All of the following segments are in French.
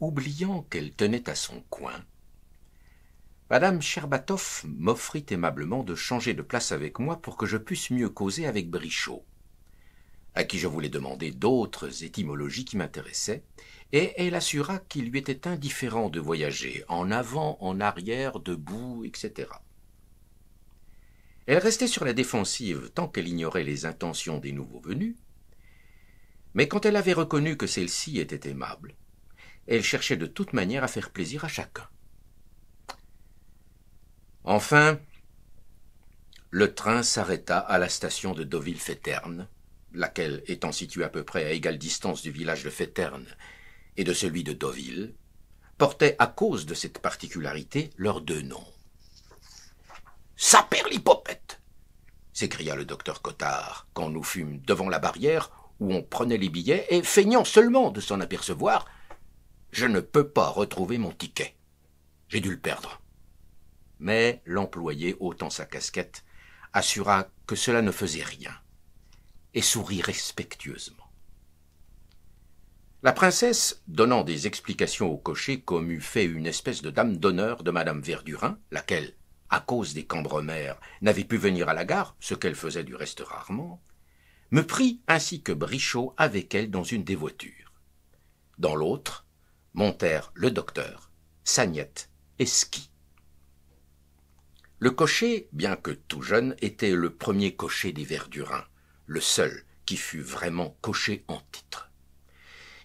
oubliant qu'elle tenait à son coin. Madame Cherbatov m'offrit aimablement de changer de place avec moi pour que je puisse mieux causer avec Brichot, à qui je voulais demander d'autres étymologies qui m'intéressaient, et elle assura qu'il lui était indifférent de voyager en avant, en arrière, debout, etc. Elle restait sur la défensive tant qu'elle ignorait les intentions des nouveaux venus, mais quand elle avait reconnu que celle-ci était aimable, elle cherchait de toute manière à faire plaisir à chacun. Enfin, le train s'arrêta à la station de Deauville-Féterne, laquelle étant située à peu près à égale distance du village de Féterne et de celui de Deauville, portait à cause de cette particularité leurs deux noms. Saperlipopette s'écria le docteur Cottard quand nous fûmes devant la barrière où on prenait les billets et, feignant seulement de s'en apercevoir, je ne peux pas retrouver mon ticket. J'ai dû le perdre. Mais l'employé, ôtant sa casquette, assura que cela ne faisait rien, et sourit respectueusement. La princesse, donnant des explications au cocher comme eût fait une espèce de dame d'honneur de madame Verdurin, laquelle, à cause des cambremères, n'avait pu venir à la gare, ce qu'elle faisait du reste rarement, me prit ainsi que Brichot avec elle dans une des voitures. Dans l'autre, montèrent le docteur, Sagnette et Ski. Le cocher, bien que tout jeune, était le premier cocher des Verdurins, le seul qui fut vraiment cocher en titre.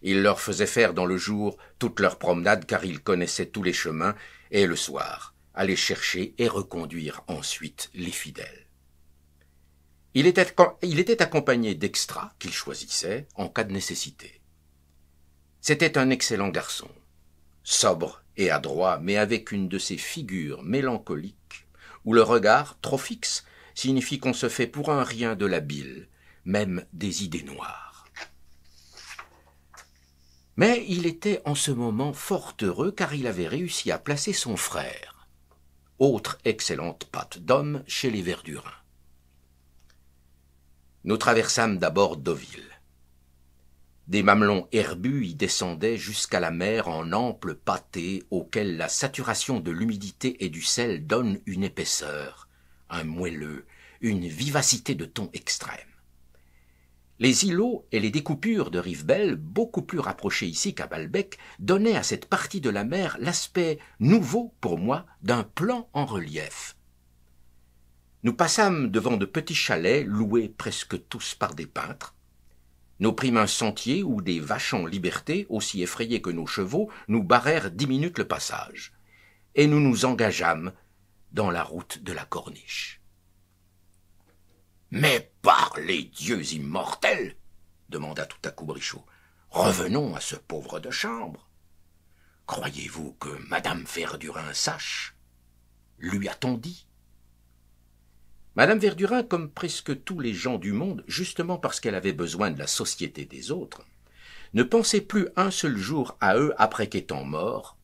Il leur faisait faire dans le jour toutes leurs promenades car il connaissait tous les chemins, et le soir, aller chercher et reconduire ensuite les fidèles. Il était, il était accompagné d'extras qu'il choisissait en cas de nécessité. C'était un excellent garçon, sobre et adroit, mais avec une de ces figures mélancoliques où le regard, trop fixe, signifie qu'on se fait pour un rien de la bile, même des idées noires. Mais il était en ce moment fort heureux car il avait réussi à placer son frère, autre excellente patte d'homme chez les Verdurins. Nous traversâmes d'abord Deauville. Des mamelons herbus y descendaient jusqu'à la mer en amples pâtés auxquels la saturation de l'humidité et du sel donne une épaisseur, un moelleux, une vivacité de ton extrême. Les îlots et les découpures de rives beaucoup plus rapprochées ici qu'à Balbec, donnaient à cette partie de la mer l'aspect nouveau pour moi d'un plan en relief. Nous passâmes devant de petits chalets loués presque tous par des peintres, nous prîmes un sentier où des vaches en liberté, aussi effrayés que nos chevaux, nous barrèrent dix minutes le passage, et nous nous engageâmes dans la route de la corniche. Mais par les dieux immortels demanda tout à coup Brichot, revenons à ce pauvre de chambre. Croyez-vous que Madame Verdurin sache Lui a-t-on dit Madame Verdurin, comme presque tous les gens du monde, justement parce qu'elle avait besoin de la société des autres, ne pensait plus un seul jour à eux après qu'étant morts,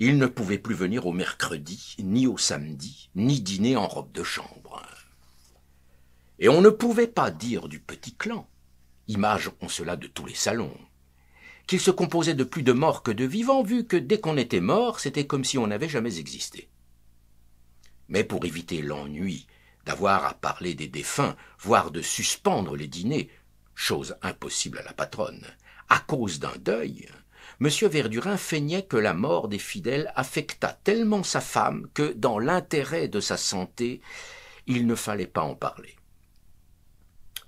ils ne pouvaient plus venir au mercredi, ni au samedi, ni dîner en robe de chambre. Et on ne pouvait pas dire du petit clan, image on cela de tous les salons, qu'il se composait de plus de morts que de vivants, vu que dès qu'on était mort, c'était comme si on n'avait jamais existé. Mais pour éviter l'ennui d'avoir à parler des défunts, voire de suspendre les dîners, chose impossible à la patronne, à cause d'un deuil, M. Verdurin feignait que la mort des fidèles affectât tellement sa femme que, dans l'intérêt de sa santé, il ne fallait pas en parler.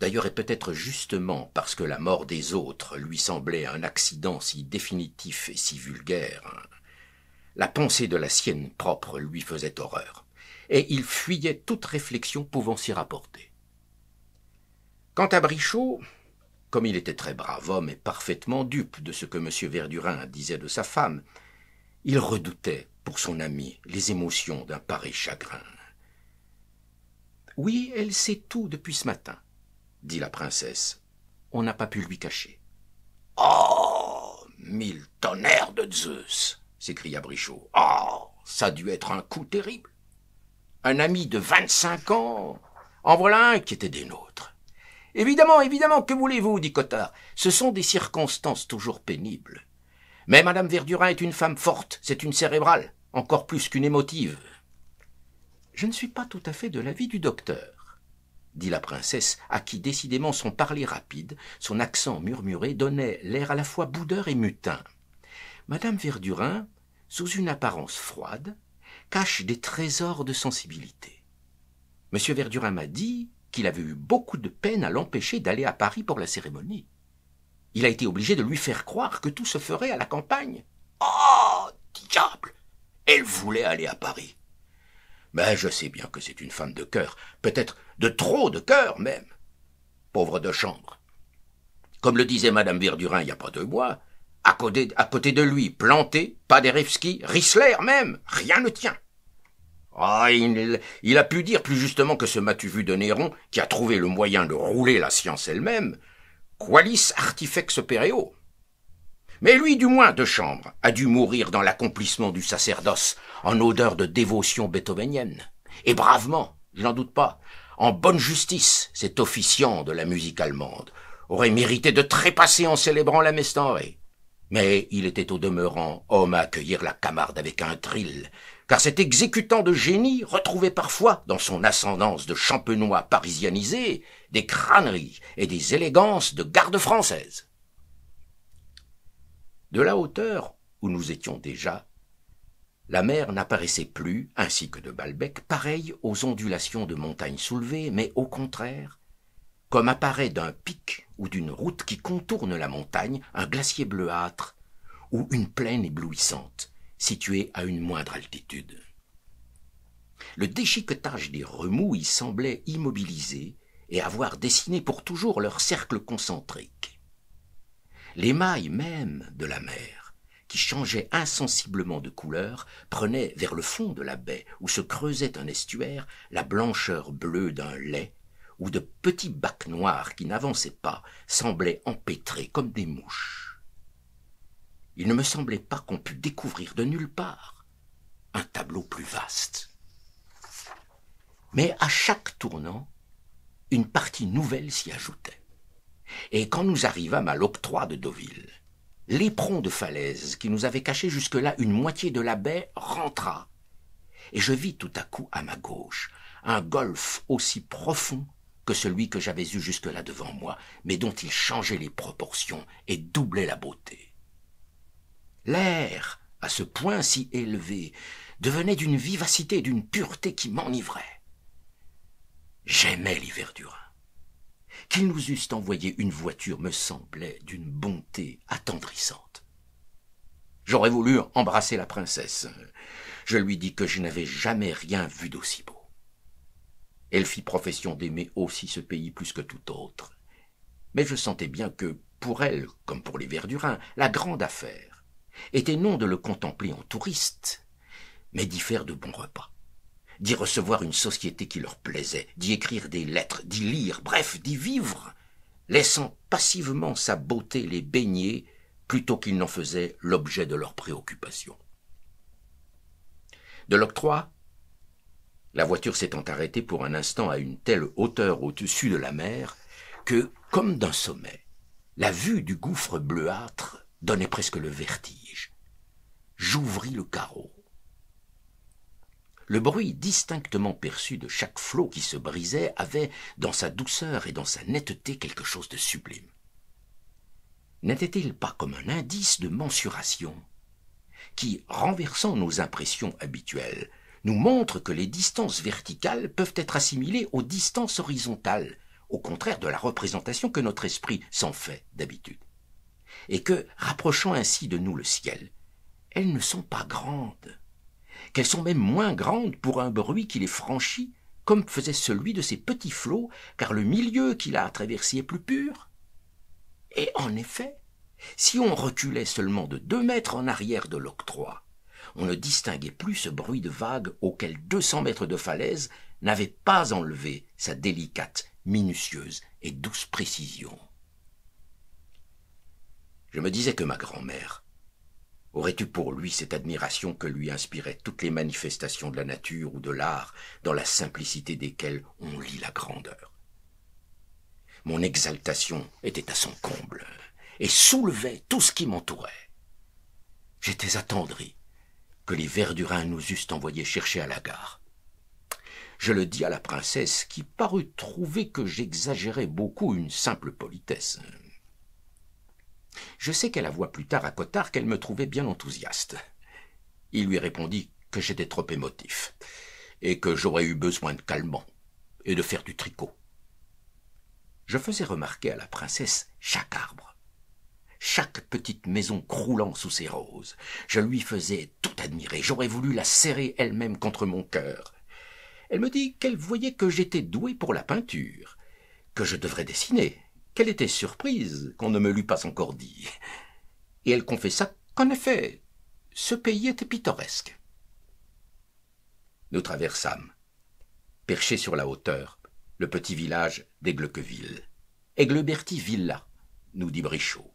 D'ailleurs, et peut-être justement parce que la mort des autres lui semblait un accident si définitif et si vulgaire, la pensée de la sienne propre lui faisait horreur et il fuyait toute réflexion pouvant s'y rapporter. Quant à Brichot, comme il était très brave homme et parfaitement dupe de ce que M. Verdurin disait de sa femme, il redoutait pour son ami les émotions d'un pareil chagrin. Oui, elle sait tout depuis ce matin, dit la princesse. On n'a pas pu lui cacher. Oh Mille tonnerres de Zeus s'écria Brichot. Oh Ça a dû être un coup terrible un ami de vingt-cinq ans, en voilà un qui était des nôtres. Évidemment, évidemment, que voulez-vous, dit Cottard, ce sont des circonstances toujours pénibles. Mais Madame Verdurin est une femme forte, c'est une cérébrale, encore plus qu'une émotive. Je ne suis pas tout à fait de l'avis du docteur, dit la princesse, à qui décidément son parler rapide, son accent murmuré donnait l'air à la fois boudeur et mutin. Madame Verdurin, sous une apparence froide, cache des trésors de sensibilité. M. Verdurin m'a dit qu'il avait eu beaucoup de peine à l'empêcher d'aller à Paris pour la cérémonie. Il a été obligé de lui faire croire que tout se ferait à la campagne. Oh, diable Elle voulait aller à Paris. Mais ben, je sais bien que c'est une femme de cœur, peut-être de trop de cœur même. Pauvre de chambre. Comme le disait Madame Verdurin il n'y a pas deux mois, à côté, à côté de lui, planté, Paderewski, Rissler même, rien ne tient. Ah, il, a pu dire plus justement que ce vu de Néron, qui a trouvé le moyen de rouler la science elle-même, qualis artifex pereo. Mais lui, du moins, de chambre, a dû mourir dans l'accomplissement du sacerdoce, en odeur de dévotion beethovenienne. Et bravement, je n'en doute pas, en bonne justice, cet officiant de la musique allemande aurait mérité de trépasser en célébrant la mestenrée. Mais il était au demeurant homme à accueillir la camarde avec un trill car cet exécutant de génie retrouvait parfois, dans son ascendance de champenois parisianisé, des crâneries et des élégances de garde française. De la hauteur où nous étions déjà, la mer n'apparaissait plus, ainsi que de Balbec, pareille aux ondulations de montagnes soulevées, mais au contraire, comme apparaît d'un pic ou d'une route qui contourne la montagne un glacier bleuâtre ou une plaine éblouissante situé à une moindre altitude. Le déchiquetage des remous y semblait immobilisé et avoir dessiné pour toujours leur cercle concentrique. Les mailles même de la mer, qui changeaient insensiblement de couleur, prenaient vers le fond de la baie, où se creusait un estuaire, la blancheur bleue d'un lait, où de petits bacs noirs qui n'avançaient pas semblaient empêtrés comme des mouches il ne me semblait pas qu'on pût découvrir de nulle part un tableau plus vaste. Mais à chaque tournant, une partie nouvelle s'y ajoutait. Et quand nous arrivâmes à l'octroi de Deauville, l'éperon de falaise qui nous avait caché jusque-là une moitié de la baie rentra, et je vis tout à coup à ma gauche un golfe aussi profond que celui que j'avais eu jusque-là devant moi, mais dont il changeait les proportions et doublait la beauté. L'air, à ce point si élevé, devenait d'une vivacité, d'une pureté qui m'enivrait. J'aimais les verdurins. Qu'ils nous eussent envoyé une voiture me semblait d'une bonté attendrissante. J'aurais voulu embrasser la princesse. Je lui dis que je n'avais jamais rien vu d'aussi beau. Elle fit profession d'aimer aussi ce pays plus que tout autre. Mais je sentais bien que, pour elle, comme pour les verdurins, la grande affaire, était non de le contempler en touriste, mais d'y faire de bons repas, d'y recevoir une société qui leur plaisait, d'y écrire des lettres, d'y lire, bref, d'y vivre, laissant passivement sa beauté les baigner plutôt qu'ils n'en faisaient l'objet de leurs préoccupations. De l'octroi, la voiture s'étant arrêtée pour un instant à une telle hauteur au-dessus de la mer que, comme d'un sommet, la vue du gouffre bleuâtre donnait presque le vertige j'ouvris le carreau. Le bruit distinctement perçu de chaque flot qui se brisait avait, dans sa douceur et dans sa netteté, quelque chose de sublime. N'était-il pas comme un indice de mensuration qui, renversant nos impressions habituelles, nous montre que les distances verticales peuvent être assimilées aux distances horizontales, au contraire de la représentation que notre esprit s'en fait d'habitude, et que, rapprochant ainsi de nous le ciel, elles ne sont pas grandes, qu'elles sont même moins grandes pour un bruit qui les franchit, comme faisait celui de ces petits flots, car le milieu qu'il a traversé est plus pur. Et en effet, si on reculait seulement de deux mètres en arrière de l'octroi, on ne distinguait plus ce bruit de vagues auquel deux cents mètres de falaise n'avaient pas enlevé sa délicate, minutieuse et douce précision. Je me disais que ma grand-mère, aurait eu pour lui cette admiration que lui inspiraient toutes les manifestations de la nature ou de l'art, dans la simplicité desquelles on lit la grandeur. Mon exaltation était à son comble, et soulevait tout ce qui m'entourait. J'étais attendri que les Verdurins nous eussent envoyés chercher à la gare. Je le dis à la princesse, qui parut trouver que j'exagérais beaucoup une simple politesse. Je sais qu'elle avoua plus tard à Cottard qu'elle me trouvait bien enthousiaste. Il lui répondit que j'étais trop émotif, et que j'aurais eu besoin de calmant, et de faire du tricot. Je faisais remarquer à la princesse chaque arbre, chaque petite maison croulant sous ses roses. Je lui faisais tout admirer, j'aurais voulu la serrer elle-même contre mon cœur. Elle me dit qu'elle voyait que j'étais doué pour la peinture, que je devrais dessiner, qu'elle était surprise qu'on ne me l'eût pas encore dit. Et elle confessa qu'en effet, ce pays était pittoresque. Nous traversâmes, perché sur la hauteur, le petit village d'Aiglequeville. Aigleberti Villa, nous dit Brichot.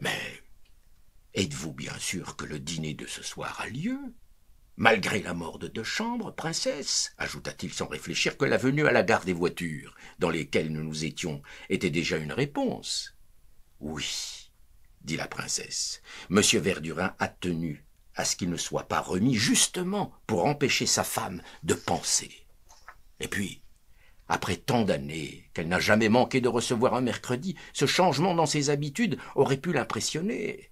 Mais êtes-vous bien sûr que le dîner de ce soir a lieu Malgré la mort de deux chambres, princesse, ajouta-t-il sans réfléchir que la venue à la gare des voitures, dans lesquelles nous nous étions, était déjà une réponse. Oui, dit la princesse, Monsieur Verdurin a tenu à ce qu'il ne soit pas remis justement pour empêcher sa femme de penser. Et puis, après tant d'années qu'elle n'a jamais manqué de recevoir un mercredi, ce changement dans ses habitudes aurait pu l'impressionner.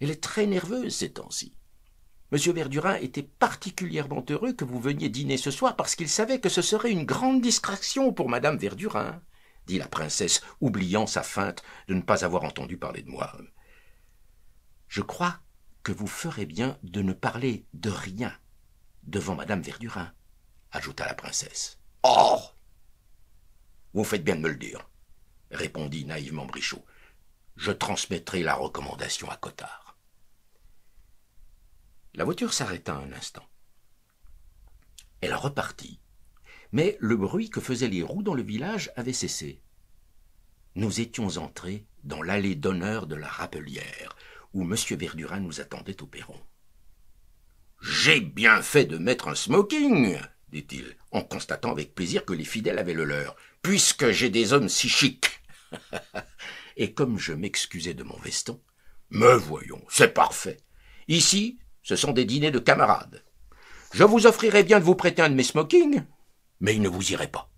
Elle est très nerveuse ces temps-ci. Monsieur Verdurin était particulièrement heureux que vous veniez dîner ce soir parce qu'il savait que ce serait une grande distraction pour Madame Verdurin, dit la princesse, oubliant sa feinte de ne pas avoir entendu parler de moi. Je crois que vous ferez bien de ne parler de rien devant Madame Verdurin, ajouta la princesse. Oh Vous faites bien de me le dire, répondit naïvement Brichot. Je transmettrai la recommandation à Cottard. La voiture s'arrêta un instant. Elle repartit, mais le bruit que faisaient les roues dans le village avait cessé. Nous étions entrés dans l'allée d'honneur de la Rappelière, où M. Verdurin nous attendait au perron. J'ai bien fait de mettre un smoking, dit-il, en constatant avec plaisir que les fidèles avaient le leur, puisque j'ai des hommes si chics. Et comme je m'excusais de mon veston, Me voyons, c'est parfait. Ici, ce sont des dîners de camarades. Je vous offrirais bien de vous prêter un de mes smokings, mais il ne vous irait pas.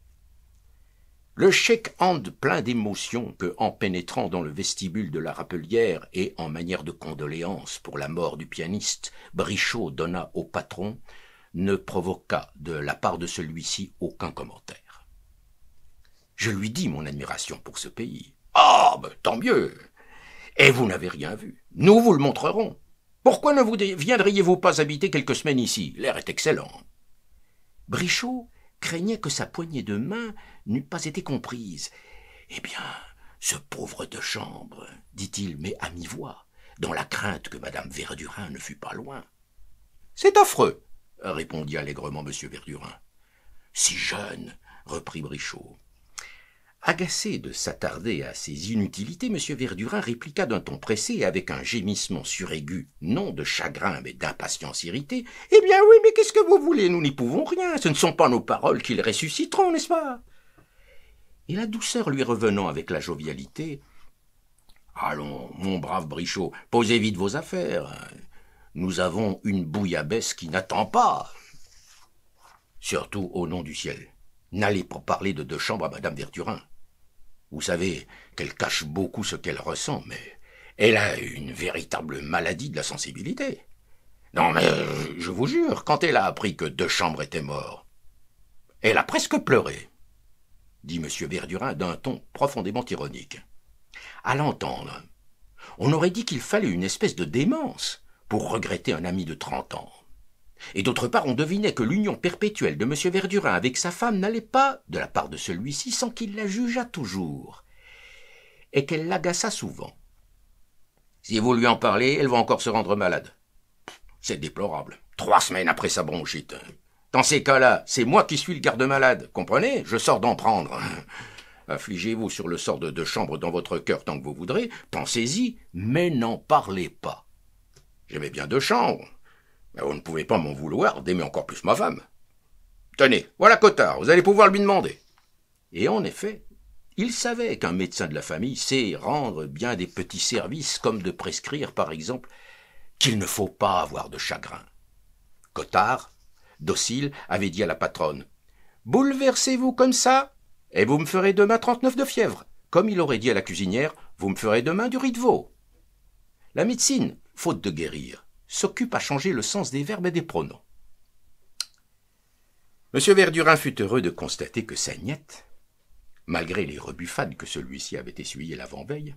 Le chèque Hand, plein d'émotion, que, en pénétrant dans le vestibule de la Rappelière et en manière de condoléance pour la mort du pianiste, Brichot donna au patron, ne provoqua de la part de celui-ci aucun commentaire. Je lui dis mon admiration pour ce pays. Ah, ben, tant mieux. Et vous n'avez rien vu. Nous vous le montrerons. Pourquoi ne vous viendriez-vous pas habiter quelques semaines ici L'air est excellent. Brichot craignait que sa poignée de main n'eût pas été comprise. Eh bien, ce pauvre de chambre, dit-il, mais à mi-voix, dans la crainte que Madame Verdurin ne fût pas loin. C'est affreux, répondit allègrement M. Verdurin. Si jeune, reprit Brichot. Agacé de s'attarder à ces inutilités, M. Verdurin répliqua d'un ton pressé et avec un gémissement suraigu, non de chagrin mais d'impatience irritée Eh bien oui, mais qu'est-ce que vous voulez Nous n'y pouvons rien. Ce ne sont pas nos paroles qui les ressusciteront, n'est-ce pas Et la douceur lui revenant avec la jovialité Allons, mon brave Brichot, posez vite vos affaires. Nous avons une bouillabaisse qui n'attend pas. Surtout au nom du ciel. N'allez pas parler de deux chambres à Madame Verdurin. Vous savez qu'elle cache beaucoup ce qu'elle ressent, mais elle a une véritable maladie de la sensibilité. Non, mais euh, je vous jure, quand elle a appris que deux chambres étaient morts, elle a presque pleuré, dit M. Verdurin d'un ton profondément ironique. À l'entendre, on aurait dit qu'il fallait une espèce de démence pour regretter un ami de trente ans. Et d'autre part, on devinait que l'union perpétuelle de M. Verdurin avec sa femme n'allait pas, de la part de celui-ci, sans qu'il la jugeât toujours, et qu'elle l'agaça souvent. Si vous lui en parlez, elle va encore se rendre malade. C'est déplorable. Trois semaines après sa bronchite. Dans ces cas-là, c'est moi qui suis le garde-malade, comprenez Je sors d'en prendre. Affligez-vous sur le sort de deux chambres dans votre cœur tant que vous voudrez, pensez-y, mais n'en parlez pas. J'aimais bien deux chambres, bah, « Vous ne pouvez pas m'en vouloir d'aimer encore plus ma femme. Tenez, voilà Cotard, vous allez pouvoir lui demander. Et en effet, il savait qu'un médecin de la famille sait rendre bien des petits services, comme de prescrire, par exemple, qu'il ne faut pas avoir de chagrin. Cotard, docile, avait dit à la patronne Bouleversez-vous comme ça, et vous me ferez demain 39 de fièvre. Comme il aurait dit à la cuisinière Vous me ferez demain du riz de veau. La médecine, faute de guérir, s'occupe à changer le sens des verbes et des pronoms. M. Verdurin fut heureux de constater que sa niette, malgré les rebuffades que celui-ci avait essuyées l'avant-veille,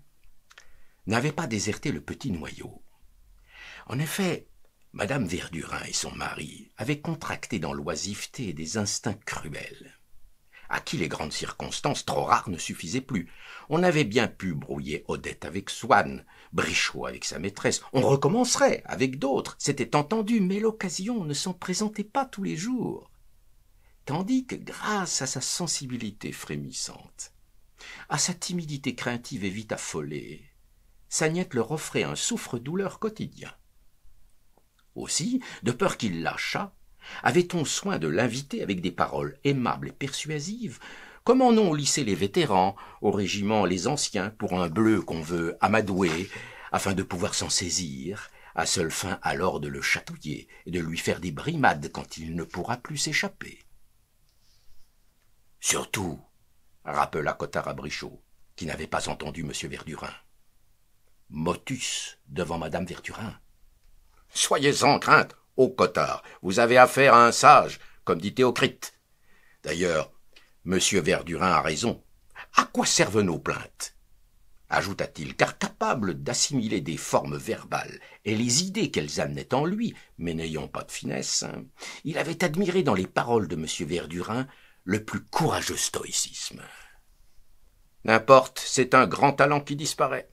n'avait pas déserté le petit noyau. En effet, Mme Verdurin et son mari avaient contracté dans l'oisiveté des instincts cruels à qui les grandes circonstances trop rares ne suffisaient plus. On avait bien pu brouiller Odette avec Swann, Brichot avec sa maîtresse, on recommencerait avec d'autres, c'était entendu, mais l'occasion ne s'en présentait pas tous les jours. Tandis que grâce à sa sensibilité frémissante, à sa timidité craintive et vite affolée, sa Sagnette leur offrait un souffre-douleur quotidien. Aussi, de peur qu'il lâchât, avait-on soin de l'inviter avec des paroles aimables et persuasives Comment non ont les vétérans, au régiment les anciens, pour un bleu qu'on veut amadouer, afin de pouvoir s'en saisir, à seule fin alors de le chatouiller et de lui faire des brimades quand il ne pourra plus s'échapper. Surtout, rappela Cottard à Brichot, qui n'avait pas entendu M. Verdurin. Motus devant Madame Verdurin. Soyez Soyez-en crainte, Ô Cotard, vous avez affaire à un sage, comme dit Théocrite. D'ailleurs, Monsieur Verdurin a raison. À quoi servent nos plaintes ajouta-t-il, car capable d'assimiler des formes verbales et les idées qu'elles amenaient en lui, mais n'ayant pas de finesse, il avait admiré dans les paroles de M. Verdurin le plus courageux stoïcisme. N'importe, c'est un grand talent qui disparaît.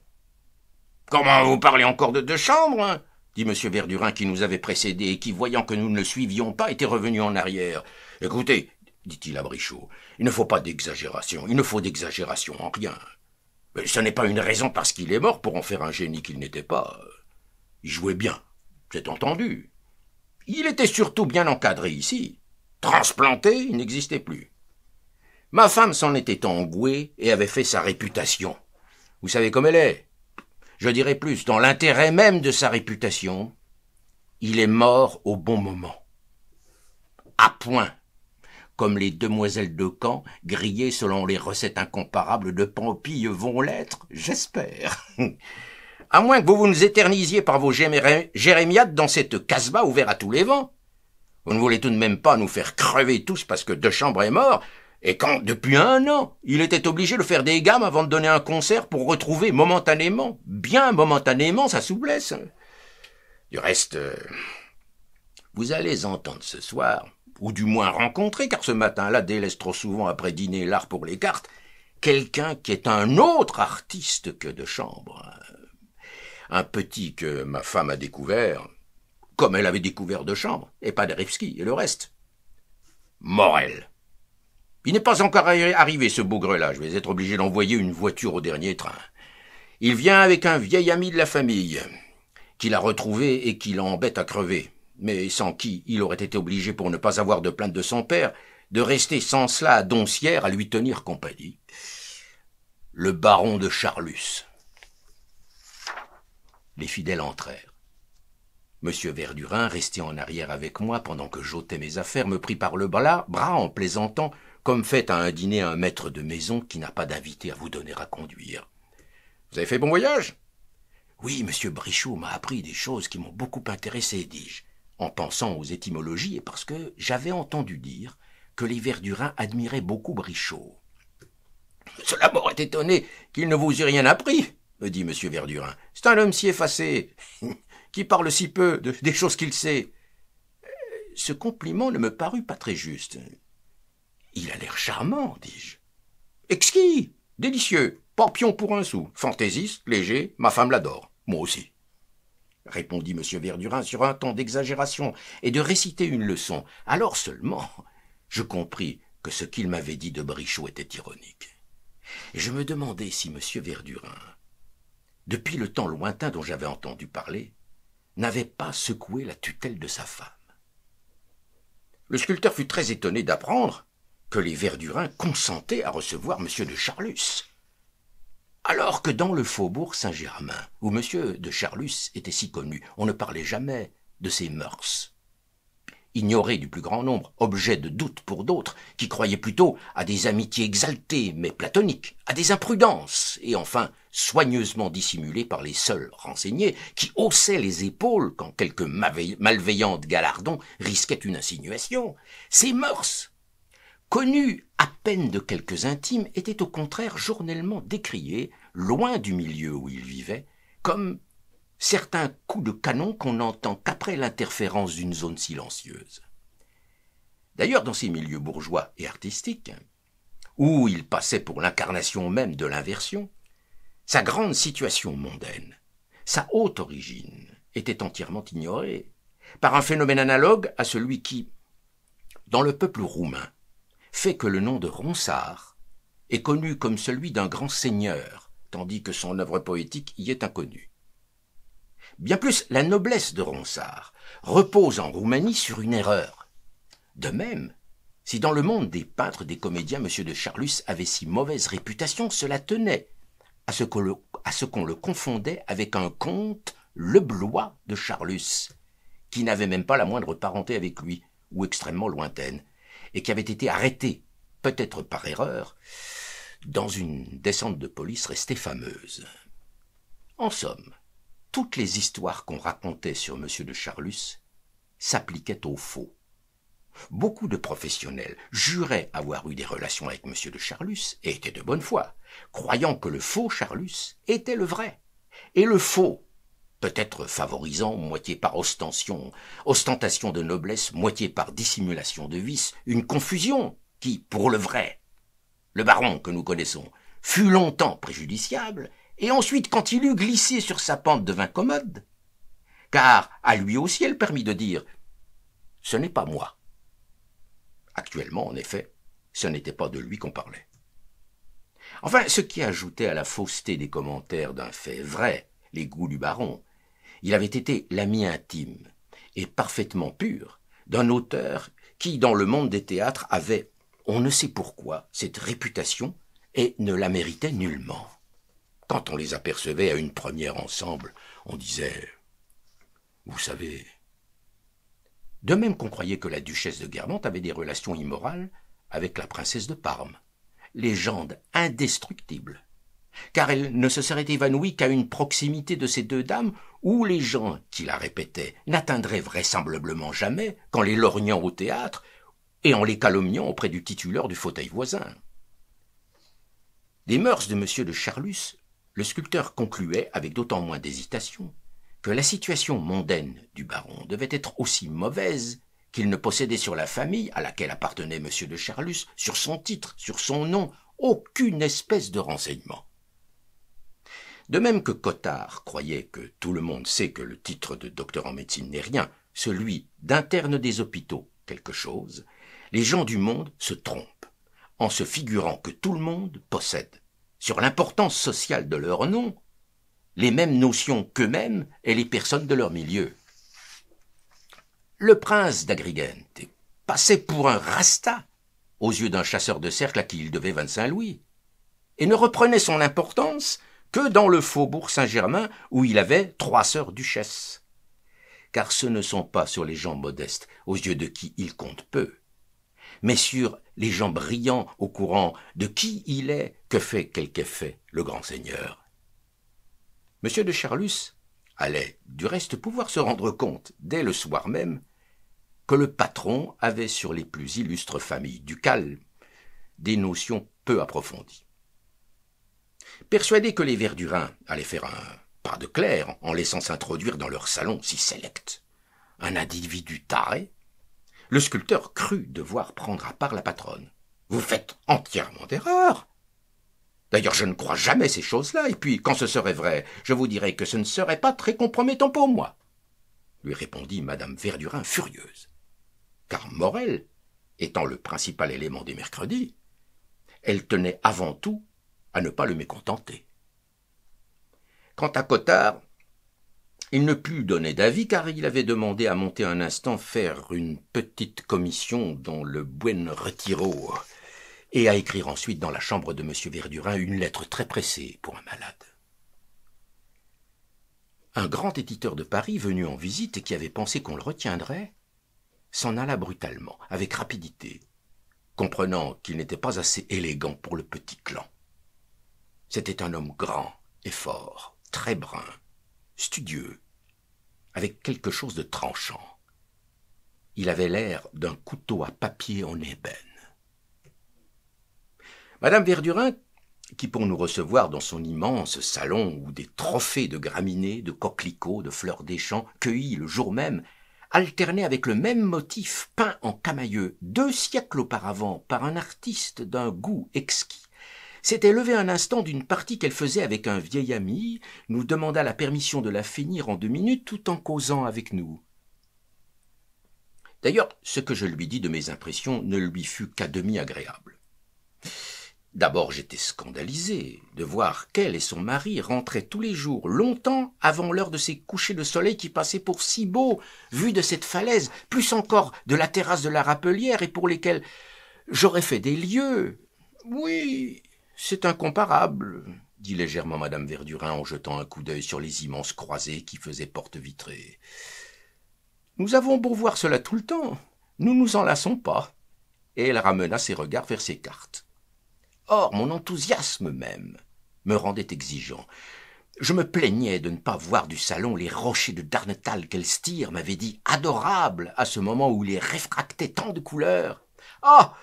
Comment vous parlez encore de deux chambres hein? dit M. Verdurin qui nous avait précédés et qui, voyant que nous ne le suivions pas, était revenu en arrière. Écoutez, dit-il à Brichot, il ne faut pas d'exagération, il ne faut d'exagération en rien. Mais ce n'est pas une raison parce qu'il est mort pour en faire un génie qu'il n'était pas. Il jouait bien, c'est entendu. Il était surtout bien encadré ici. Transplanté, il n'existait plus. Ma femme s'en était engouée et avait fait sa réputation. Vous savez comme elle est je dirais plus, dans l'intérêt même de sa réputation, il est mort au bon moment. À point, comme les demoiselles de Caen, grillées selon les recettes incomparables de Pampille, vont l'être, j'espère. à moins que vous vous nous éternisiez par vos jérémiades dans cette casse-bas ouverte à tous les vents. Vous ne voulez tout de même pas nous faire crever tous parce que Dechambre est mort, et quand, depuis un an, il était obligé de faire des gammes avant de donner un concert pour retrouver momentanément, bien momentanément, sa souplesse. Du reste, euh, vous allez entendre ce soir, ou du moins rencontrer, car ce matin-là délaisse trop souvent après dîner l'art pour les cartes, quelqu'un qui est un autre artiste que de chambre. Un petit que ma femme a découvert, comme elle avait découvert de chambre, et pas Derivski et le reste. Morel. Il n'est pas encore arrivé, ce beau là Je vais être obligé d'envoyer une voiture au dernier train. Il vient avec un vieil ami de la famille, qu'il a retrouvé et qui embête à crever, mais sans qui il aurait été obligé, pour ne pas avoir de plainte de son père, de rester sans cela à Doncières à lui tenir compagnie. Le baron de Charlus. Les fidèles entrèrent. Monsieur Verdurin, resté en arrière avec moi pendant que j'ôtais mes affaires, me prit par le bras, bras en plaisantant comme fait à un dîner un maître de maison qui n'a pas d'invité à vous donner à conduire. Vous avez fait bon voyage Oui, monsieur Brichot m'a appris des choses qui m'ont beaucoup intéressé, dis-je, en pensant aux étymologies et parce que j'avais entendu dire que les Verdurins admiraient beaucoup Brichot. Cela m'aurait étonné qu'il ne vous eût rien appris, me dit monsieur Verdurin. C'est un homme si effacé, qui parle si peu des choses qu'il sait. Euh, ce compliment ne me parut pas très juste. Il a l'air charmant, dis-je. Exquis, délicieux, Porpion pour un sou, fantaisiste, léger, ma femme l'adore, moi aussi. Répondit M. Verdurin sur un ton d'exagération et de réciter une leçon. Alors seulement, je compris que ce qu'il m'avait dit de Brichot était ironique. je me demandais si M. Verdurin, depuis le temps lointain dont j'avais entendu parler, n'avait pas secoué la tutelle de sa femme. Le sculpteur fut très étonné d'apprendre que les Verdurins consentaient à recevoir M. de Charlus. Alors que dans le faubourg Saint-Germain, où M. de Charlus était si connu, on ne parlait jamais de ses mœurs. Ignoré du plus grand nombre, objet de doute pour d'autres, qui croyaient plutôt à des amitiés exaltées mais platoniques, à des imprudences, et enfin soigneusement dissimulées par les seuls renseignés, qui haussaient les épaules quand quelque malveillante galardon risquait une insinuation, ces mœurs connu à peine de quelques intimes, était au contraire journellement décrié, loin du milieu où il vivait, comme certains coups de canon qu'on n'entend qu'après l'interférence d'une zone silencieuse. D'ailleurs, dans ces milieux bourgeois et artistiques, où il passait pour l'incarnation même de l'inversion, sa grande situation mondaine, sa haute origine, était entièrement ignorée, par un phénomène analogue à celui qui, dans le peuple roumain, fait que le nom de Ronsard est connu comme celui d'un grand seigneur, tandis que son œuvre poétique y est inconnue. Bien plus, la noblesse de Ronsard repose en Roumanie sur une erreur. De même, si dans le monde des peintres, des comédiens, M. de Charlus avait si mauvaise réputation, cela tenait à ce qu'on le, le, confondait avec un comte Leblois de Charlus, qui n'avait même pas la moindre parenté avec lui, ou extrêmement lointaine, et qui avait été arrêté, peut-être par erreur, dans une descente de police restée fameuse. En somme, toutes les histoires qu'on racontait sur M. de Charlus s'appliquaient au faux. Beaucoup de professionnels juraient avoir eu des relations avec M. de Charlus et étaient de bonne foi, croyant que le faux Charlus était le vrai, et le faux peut-être favorisant, moitié par ostension, ostentation de noblesse, moitié par dissimulation de vice, une confusion qui, pour le vrai, le baron que nous connaissons, fut longtemps préjudiciable, et ensuite quand il eut glissé sur sa pente devint commode, car à lui aussi elle permit de dire « ce n'est pas moi ». Actuellement, en effet, ce n'était pas de lui qu'on parlait. Enfin, ce qui ajoutait à la fausseté des commentaires d'un fait vrai les goûts du baron, il avait été l'ami intime et parfaitement pur d'un auteur qui, dans le monde des théâtres, avait, on ne sait pourquoi, cette réputation et ne la méritait nullement. Quand on les apercevait à une première ensemble, on disait Vous savez. De même qu'on croyait que la duchesse de Guermantes avait des relations immorales avec la princesse de Parme, légende indestructible car elle ne se serait évanouie qu'à une proximité de ces deux dames où les gens qui la répétaient n'atteindraient vraisemblablement jamais qu'en les lorgnant au théâtre et en les calomniant auprès du titulaire du fauteuil voisin. Des mœurs de M. de Charlus, le sculpteur concluait avec d'autant moins d'hésitation que la situation mondaine du baron devait être aussi mauvaise qu'il ne possédait sur la famille à laquelle appartenait M. de Charlus, sur son titre, sur son nom, aucune espèce de renseignement. De même que Cottard croyait que tout le monde sait que le titre de docteur en médecine n'est rien, celui d'interne des hôpitaux quelque chose, les gens du monde se trompent en se figurant que tout le monde possède, sur l'importance sociale de leur nom, les mêmes notions qu'eux-mêmes et les personnes de leur milieu. Le prince d'Agrigente passait pour un rasta aux yeux d'un chasseur de cercle à qui il devait 25 louis, et ne reprenait son importance que dans le faubourg Saint-Germain où il avait trois sœurs duchesses. Car ce ne sont pas sur les gens modestes, aux yeux de qui il compte peu, mais sur les gens brillants au courant de qui il est que fait quelque effet le grand seigneur. Monsieur de Charlus allait du reste pouvoir se rendre compte, dès le soir même, que le patron avait sur les plus illustres familles ducales des notions peu approfondies persuadé que les Verdurins allaient faire un pas de clair en laissant s'introduire dans leur salon si sélect. Un individu taré Le sculpteur crut devoir prendre à part la patronne. Vous faites entièrement d'erreur. D'ailleurs, je ne crois jamais ces choses-là, et puis, quand ce serait vrai, je vous dirais que ce ne serait pas très compromettant pour moi, lui répondit madame Verdurin furieuse. Car Morel, étant le principal élément des mercredis, elle tenait avant tout à ne pas le mécontenter. Quant à Cottard, il ne put donner d'avis car il avait demandé à monter un instant faire une petite commission dans le Buen Retiro et à écrire ensuite dans la chambre de M. Verdurin une lettre très pressée pour un malade. Un grand éditeur de Paris venu en visite et qui avait pensé qu'on le retiendrait s'en alla brutalement, avec rapidité, comprenant qu'il n'était pas assez élégant pour le petit clan. C'était un homme grand et fort, très brun, studieux, avec quelque chose de tranchant. Il avait l'air d'un couteau à papier en ébène. Madame Verdurin, qui pour nous recevoir dans son immense salon où des trophées de graminées, de coquelicots, de fleurs des champs, cueillis le jour même, alternaient avec le même motif peint en camailleux deux siècles auparavant par un artiste d'un goût exquis, s'était levée un instant d'une partie qu'elle faisait avec un vieil ami, nous demanda la permission de la finir en deux minutes tout en causant avec nous. D'ailleurs, ce que je lui dis de mes impressions ne lui fut qu'à demi agréable. D'abord, j'étais scandalisé de voir qu'elle et son mari rentraient tous les jours, longtemps avant l'heure de ces couchers de soleil qui passaient pour si beaux, vus de cette falaise, plus encore de la terrasse de la Rappelière, et pour lesquels j'aurais fait des lieux. Oui, c'est incomparable, dit légèrement madame Verdurin en jetant un coup d'œil sur les immenses croisées qui faisaient porte vitrée. Nous avons beau voir cela tout le temps, nous nous en lassons pas. Et elle ramena ses regards vers ses cartes. Or, mon enthousiasme même me rendait exigeant. Je me plaignais de ne pas voir du salon les rochers de Darnetal qu'Elstir m'avait dit adorables à ce moment où les réfractait tant de couleurs. Ah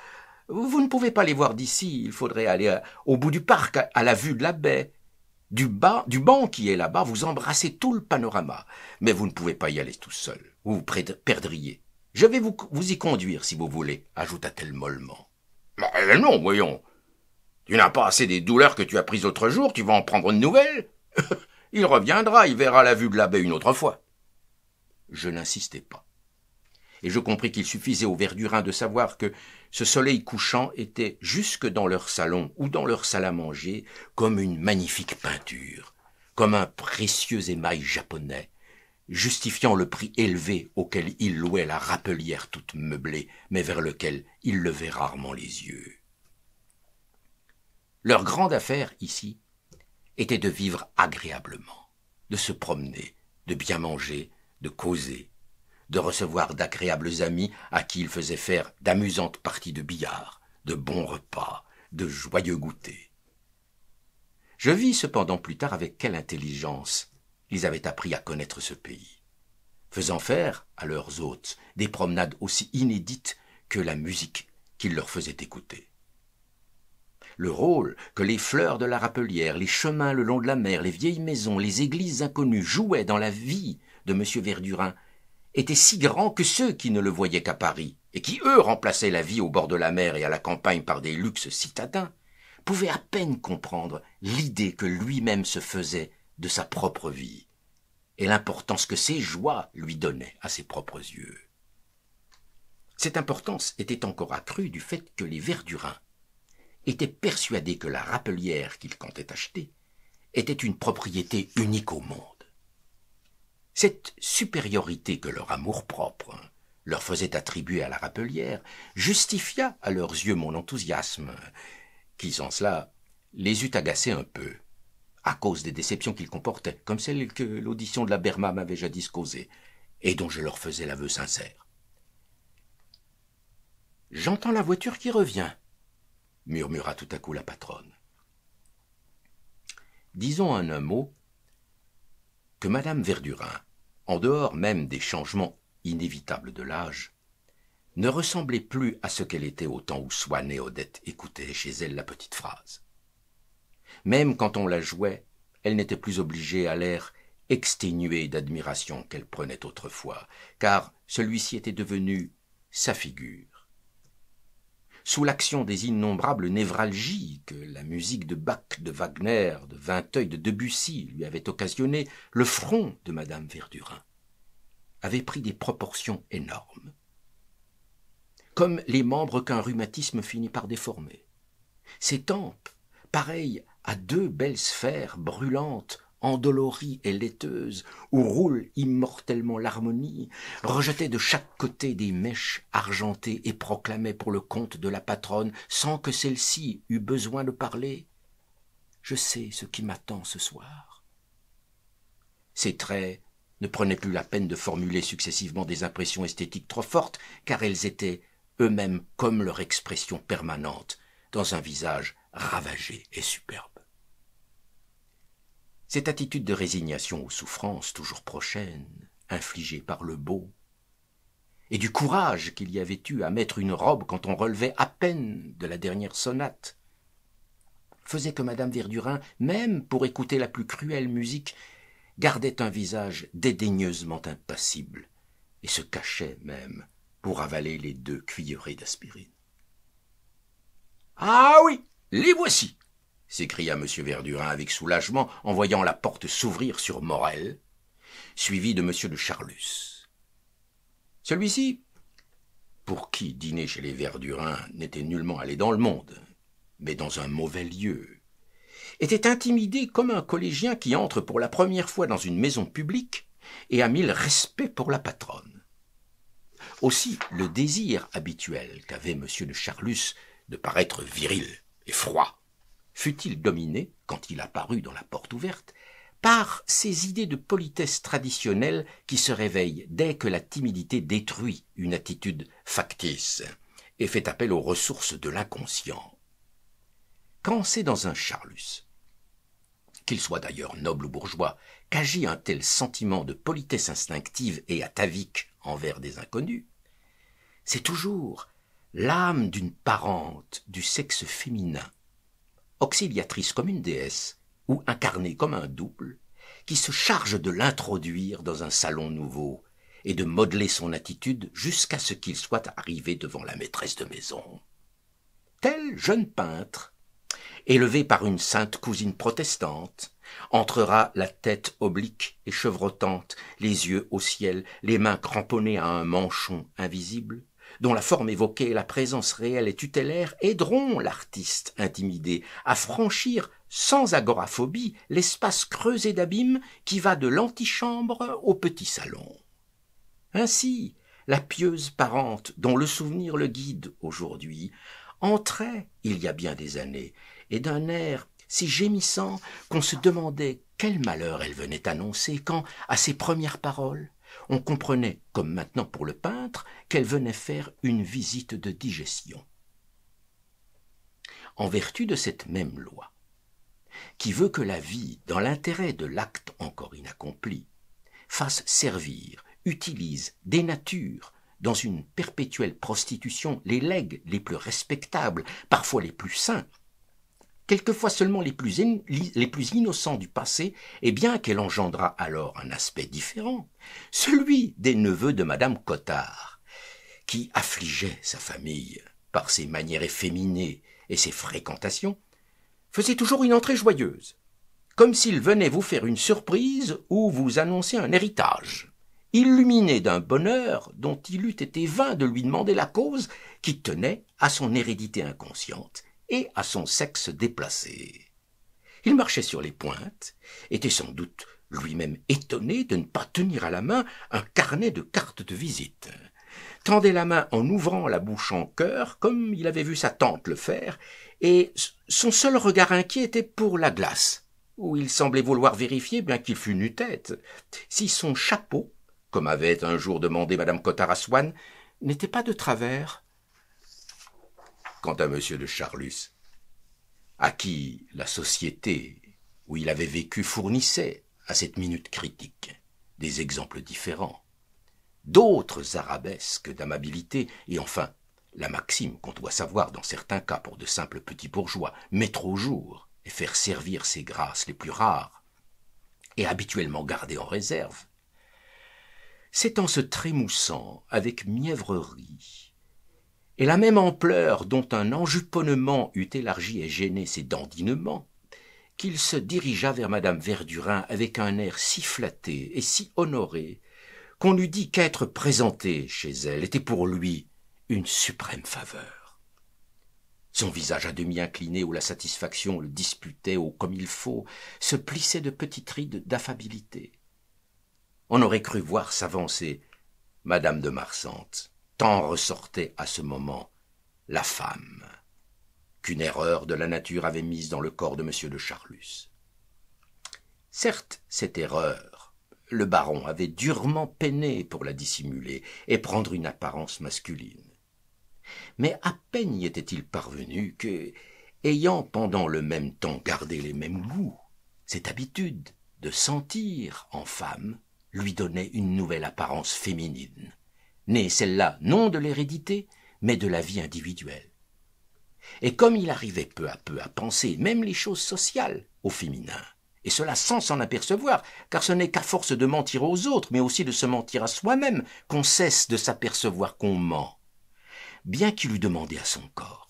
vous ne pouvez pas les voir d'ici, il faudrait aller euh, au bout du parc, à, la vue de la baie. Du, bas, du banc qui est là-bas, vous embrassez tout le panorama, mais vous ne pouvez pas y aller tout seul, vous vous perdriez. Je vais vous, y conduire, si vous voulez, ajouta-t-elle mollement. Mais bah, euh, non, voyons. Tu n'as pas assez des douleurs que tu as prises l'autre jour, tu vas en prendre une nouvelle Il reviendra, il verra la vue de la baie une autre fois. Je n'insistais pas et je compris qu'il suffisait aux Verdurins de savoir que ce soleil couchant était jusque dans leur salon ou dans leur salle à manger comme une magnifique peinture, comme un précieux émail japonais, justifiant le prix élevé auquel ils louaient la rappelière toute meublée, mais vers lequel ils levaient rarement les yeux. Leur grande affaire ici était de vivre agréablement, de se promener, de bien manger, de causer, de recevoir d'agréables amis à qui il faisait faire d'amusantes parties de billard, de bons repas, de joyeux goûters. Je vis cependant plus tard avec quelle intelligence ils avaient appris à connaître ce pays, faisant faire à leurs hôtes des promenades aussi inédites que la musique qu'ils leur faisaient écouter. Le rôle que les fleurs de la rappelière, les chemins le long de la mer, les vieilles maisons, les églises inconnues jouaient dans la vie de M. Verdurin était si grand que ceux qui ne le voyaient qu'à Paris, et qui eux remplaçaient la vie au bord de la mer et à la campagne par des luxes citadins, pouvaient à peine comprendre l'idée que lui-même se faisait de sa propre vie, et l'importance que ses joies lui donnaient à ses propres yeux. Cette importance était encore accrue du fait que les Verdurins étaient persuadés que la rappelière qu'ils comptaient acheter était une propriété unique au monde. Cette supériorité que leur amour-propre leur faisait attribuer à la rappelière justifia à leurs yeux mon enthousiasme, qui sans cela les eût agacés un peu, à cause des déceptions qu'ils comportaient, comme celles que l'audition de la Berma m'avait jadis causées, et dont je leur faisais l'aveu sincère. J'entends la voiture qui revient, murmura tout à coup la patronne. Disons en un mot que Madame Verdurin, en dehors même des changements inévitables de l'âge, ne ressemblait plus à ce qu'elle était au temps où Swann et Odette écoutaient chez elle la petite phrase. Même quand on la jouait, elle n'était plus obligée à l'air exténué d'admiration qu'elle prenait autrefois, car celui-ci était devenu sa figure, sous l'action des innombrables névralgies que la musique de Bach, de Wagner, de Vinteuil, de Debussy lui avait occasionné, le front de Madame Verdurin avait pris des proportions énormes, comme les membres qu'un rhumatisme finit par déformer. Ses tempes, pareilles à deux belles sphères brûlantes endolorie et laiteuse, où roule immortellement l'harmonie, rejetait de chaque côté des mèches argentées et proclamait pour le compte de la patronne, sans que celle-ci eût besoin de parler, Je sais ce qui m'attend ce soir. Ces traits ne prenaient plus la peine de formuler successivement des impressions esthétiques trop fortes, car elles étaient eux-mêmes comme leur expression permanente dans un visage ravagé et superbe cette attitude de résignation aux souffrances toujours prochaines, infligées par le beau, et du courage qu'il y avait eu à mettre une robe quand on relevait à peine de la dernière sonate, faisait que madame Verdurin, même pour écouter la plus cruelle musique, gardait un visage dédaigneusement impassible, et se cachait même pour avaler les deux cuillerées d'aspirine. Ah oui, les voici, s'écria M. Verdurin avec soulagement en voyant la porte s'ouvrir sur Morel, suivi de M. de Charlus. Celui-ci, pour qui dîner chez les Verdurin n'était nullement allé dans le monde, mais dans un mauvais lieu, était intimidé comme un collégien qui entre pour la première fois dans une maison publique et a mille respects pour la patronne. Aussi le désir habituel qu'avait M. de Charlus de paraître viril et froid fut-il dominé, quand il apparut dans la porte ouverte, par ces idées de politesse traditionnelle qui se réveillent dès que la timidité détruit une attitude factice et fait appel aux ressources de l'inconscient. Quand c'est dans un charlus, qu'il soit d'ailleurs noble ou bourgeois, qu'agit un tel sentiment de politesse instinctive et atavique envers des inconnus, c'est toujours l'âme d'une parente du sexe féminin auxiliatrice comme une déesse, ou incarnée comme un double, qui se charge de l'introduire dans un salon nouveau et de modeler son attitude jusqu'à ce qu'il soit arrivé devant la maîtresse de maison. Tel jeune peintre, élevé par une sainte cousine protestante, entrera la tête oblique et chevrotante, les yeux au ciel, les mains cramponnées à un manchon invisible, dont la forme évoquée et la présence réelle et tutélaire aideront l'artiste intimidé à franchir sans agoraphobie l'espace creusé d'abîmes qui va de l'antichambre au petit salon. Ainsi, la pieuse parente dont le souvenir le guide aujourd'hui entrait, il y a bien des années, et d'un air si gémissant qu'on se demandait quel malheur elle venait annoncer quand, à ses premières paroles, on comprenait, comme maintenant pour le peintre, qu'elle venait faire une visite de digestion. En vertu de cette même loi, qui veut que la vie, dans l'intérêt de l'acte encore inaccompli, fasse servir, utilise, dénature, dans une perpétuelle prostitution, les legs les plus respectables, parfois les plus saints, quelquefois seulement les plus, innocents du passé, et eh bien qu'elle engendra alors un aspect différent, celui des neveux de madame Cottard, qui affligeait sa famille par ses manières efféminées et ses fréquentations, faisait toujours une entrée joyeuse, comme s'il venait vous faire une surprise ou vous annoncer un héritage, illuminé d'un bonheur dont il eût été vain de lui demander la cause, qui tenait à son hérédité inconsciente et à son sexe déplacé. Il marchait sur les pointes, était sans doute lui-même étonné de ne pas tenir à la main un carnet de cartes de visite, tendait la main en ouvrant la bouche en cœur, comme il avait vu sa tante le faire, et son seul regard inquiet était pour la glace, où il semblait vouloir vérifier, bien qu'il fût nu-tête, si son chapeau, comme avait un jour demandé madame Cottard Swann, n'était pas de travers quant à M. de Charlus, à qui la société où il avait vécu fournissait, à cette minute critique, des exemples différents, d'autres arabesques d'amabilité, et enfin la maxime qu'on doit savoir dans certains cas pour de simples petits bourgeois, mettre au jour et faire servir ses grâces les plus rares, et habituellement gardées en réserve. C'est en se trémoussant avec mièvrerie et la même ampleur dont un enjuponnement eût élargi et gêné ses dandinements, qu'il se dirigea vers madame Verdurin avec un air si flatté et si honoré qu'on eût dit qu'être présenté chez elle était pour lui une suprême faveur. Son visage à demi incliné où la satisfaction le disputait au comme il faut se plissait de petites rides d'affabilité. On aurait cru voir s'avancer madame de Marsante, tant ressortait à ce moment la femme qu'une erreur de la nature avait mise dans le corps de m de charlus certes cette erreur le baron avait durement peiné pour la dissimuler et prendre une apparence masculine mais à peine y était-il parvenu que ayant pendant le même temps gardé les mêmes goûts cette habitude de sentir en femme lui donnait une nouvelle apparence féminine née celle-là non de l'hérédité, mais de la vie individuelle. Et comme il arrivait peu à peu à penser même les choses sociales au féminin, et cela sans s'en apercevoir, car ce n'est qu'à force de mentir aux autres, mais aussi de se mentir à soi-même, qu'on cesse de s'apercevoir qu'on ment, bien qu'il eût demandé à son corps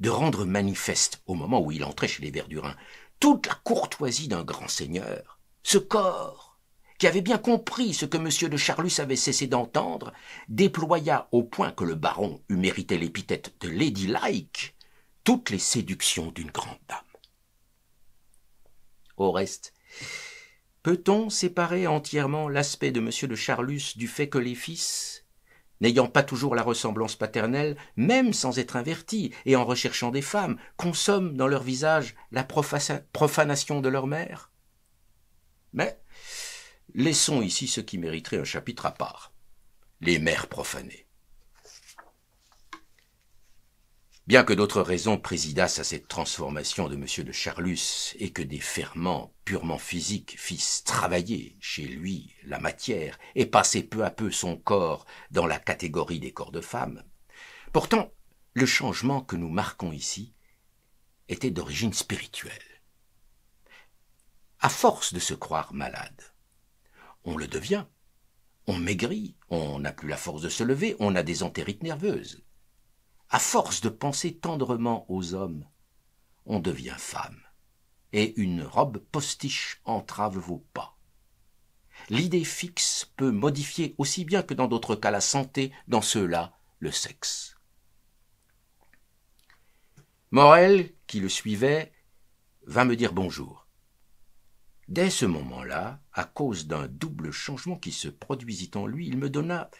de rendre manifeste, au moment où il entrait chez les Verdurins, toute la courtoisie d'un grand seigneur, ce corps qui avait bien compris ce que M. de Charlus avait cessé d'entendre, déploya au point que le baron eût mérité l'épithète de Lady Like, toutes les séductions d'une grande dame. Au reste, peut-on séparer entièrement l'aspect de M. de Charlus du fait que les fils, n'ayant pas toujours la ressemblance paternelle, même sans être invertis et en recherchant des femmes, consomment dans leur visage la profanation de leur mère Mais laissons ici ce qui mériterait un chapitre à part, les mères profanées. Bien que d'autres raisons présidassent à cette transformation de M. de Charlus et que des ferments purement physiques fissent travailler chez lui la matière et passer peu à peu son corps dans la catégorie des corps de femmes, pourtant le changement que nous marquons ici était d'origine spirituelle. À force de se croire malade, on le devient. On maigrit, on n'a plus la force de se lever, on a des entérites nerveuses. À force de penser tendrement aux hommes, on devient femme, et une robe postiche entrave vos pas. L'idée fixe peut modifier aussi bien que dans d'autres cas la santé, dans ceux-là, le sexe. Morel, qui le suivait, vint me dire bonjour. Dès ce moment-là, à cause d'un double changement qui se produisit en lui, il me donna,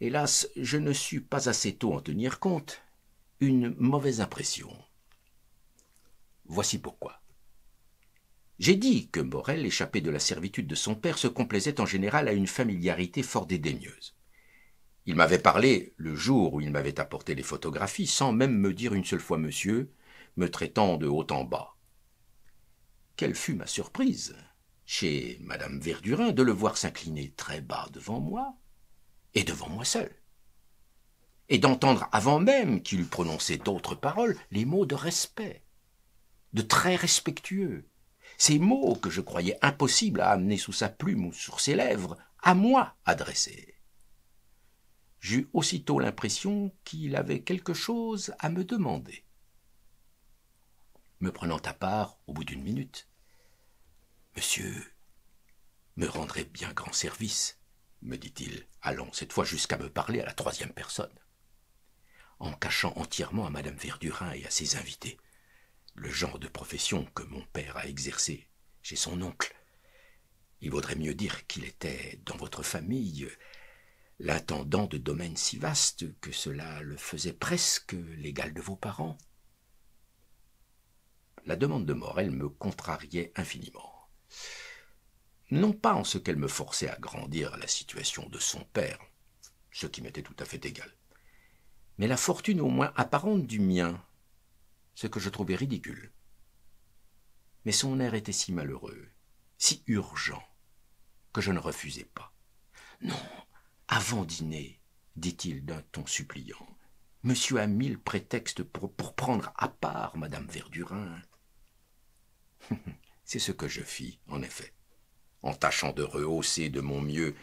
hélas, je ne sus pas assez tôt en tenir compte, une mauvaise impression. Voici pourquoi. J'ai dit que Morel, échappé de la servitude de son père, se complaisait en général à une familiarité fort dédaigneuse. Il m'avait parlé, le jour où il m'avait apporté les photographies, sans même me dire une seule fois monsieur, me traitant de haut en bas quelle fut ma surprise, chez madame Verdurin, de le voir s'incliner très bas devant moi, et devant moi seul, et d'entendre avant même qu'il eût prononcé d'autres paroles les mots de respect, de très respectueux, ces mots que je croyais impossibles à amener sous sa plume ou sur ses lèvres, à moi adressés. J'eus aussitôt l'impression qu'il avait quelque chose à me demander. Me prenant à part au bout d'une minute, Monsieur me rendrait bien grand service, me dit-il, allant cette fois jusqu'à me parler à la troisième personne, en cachant entièrement à madame Verdurin et à ses invités le genre de profession que mon père a exercé chez son oncle. Il vaudrait mieux dire qu'il était dans votre famille l'intendant de domaines si vastes que cela le faisait presque l'égal de vos parents. La demande de Morel me contrariait infiniment. Non pas en ce qu'elle me forçait à grandir à la situation de son père, ce qui m'était tout à fait égal, mais la fortune au moins apparente du mien, ce que je trouvais ridicule. Mais son air était si malheureux, si urgent, que je ne refusais pas. Non, avant dîner, dit-il d'un ton suppliant, monsieur a mille prétextes pour, pour prendre à part madame Verdurin. C'est ce que je fis, en effet, en tâchant de rehausser de mon mieux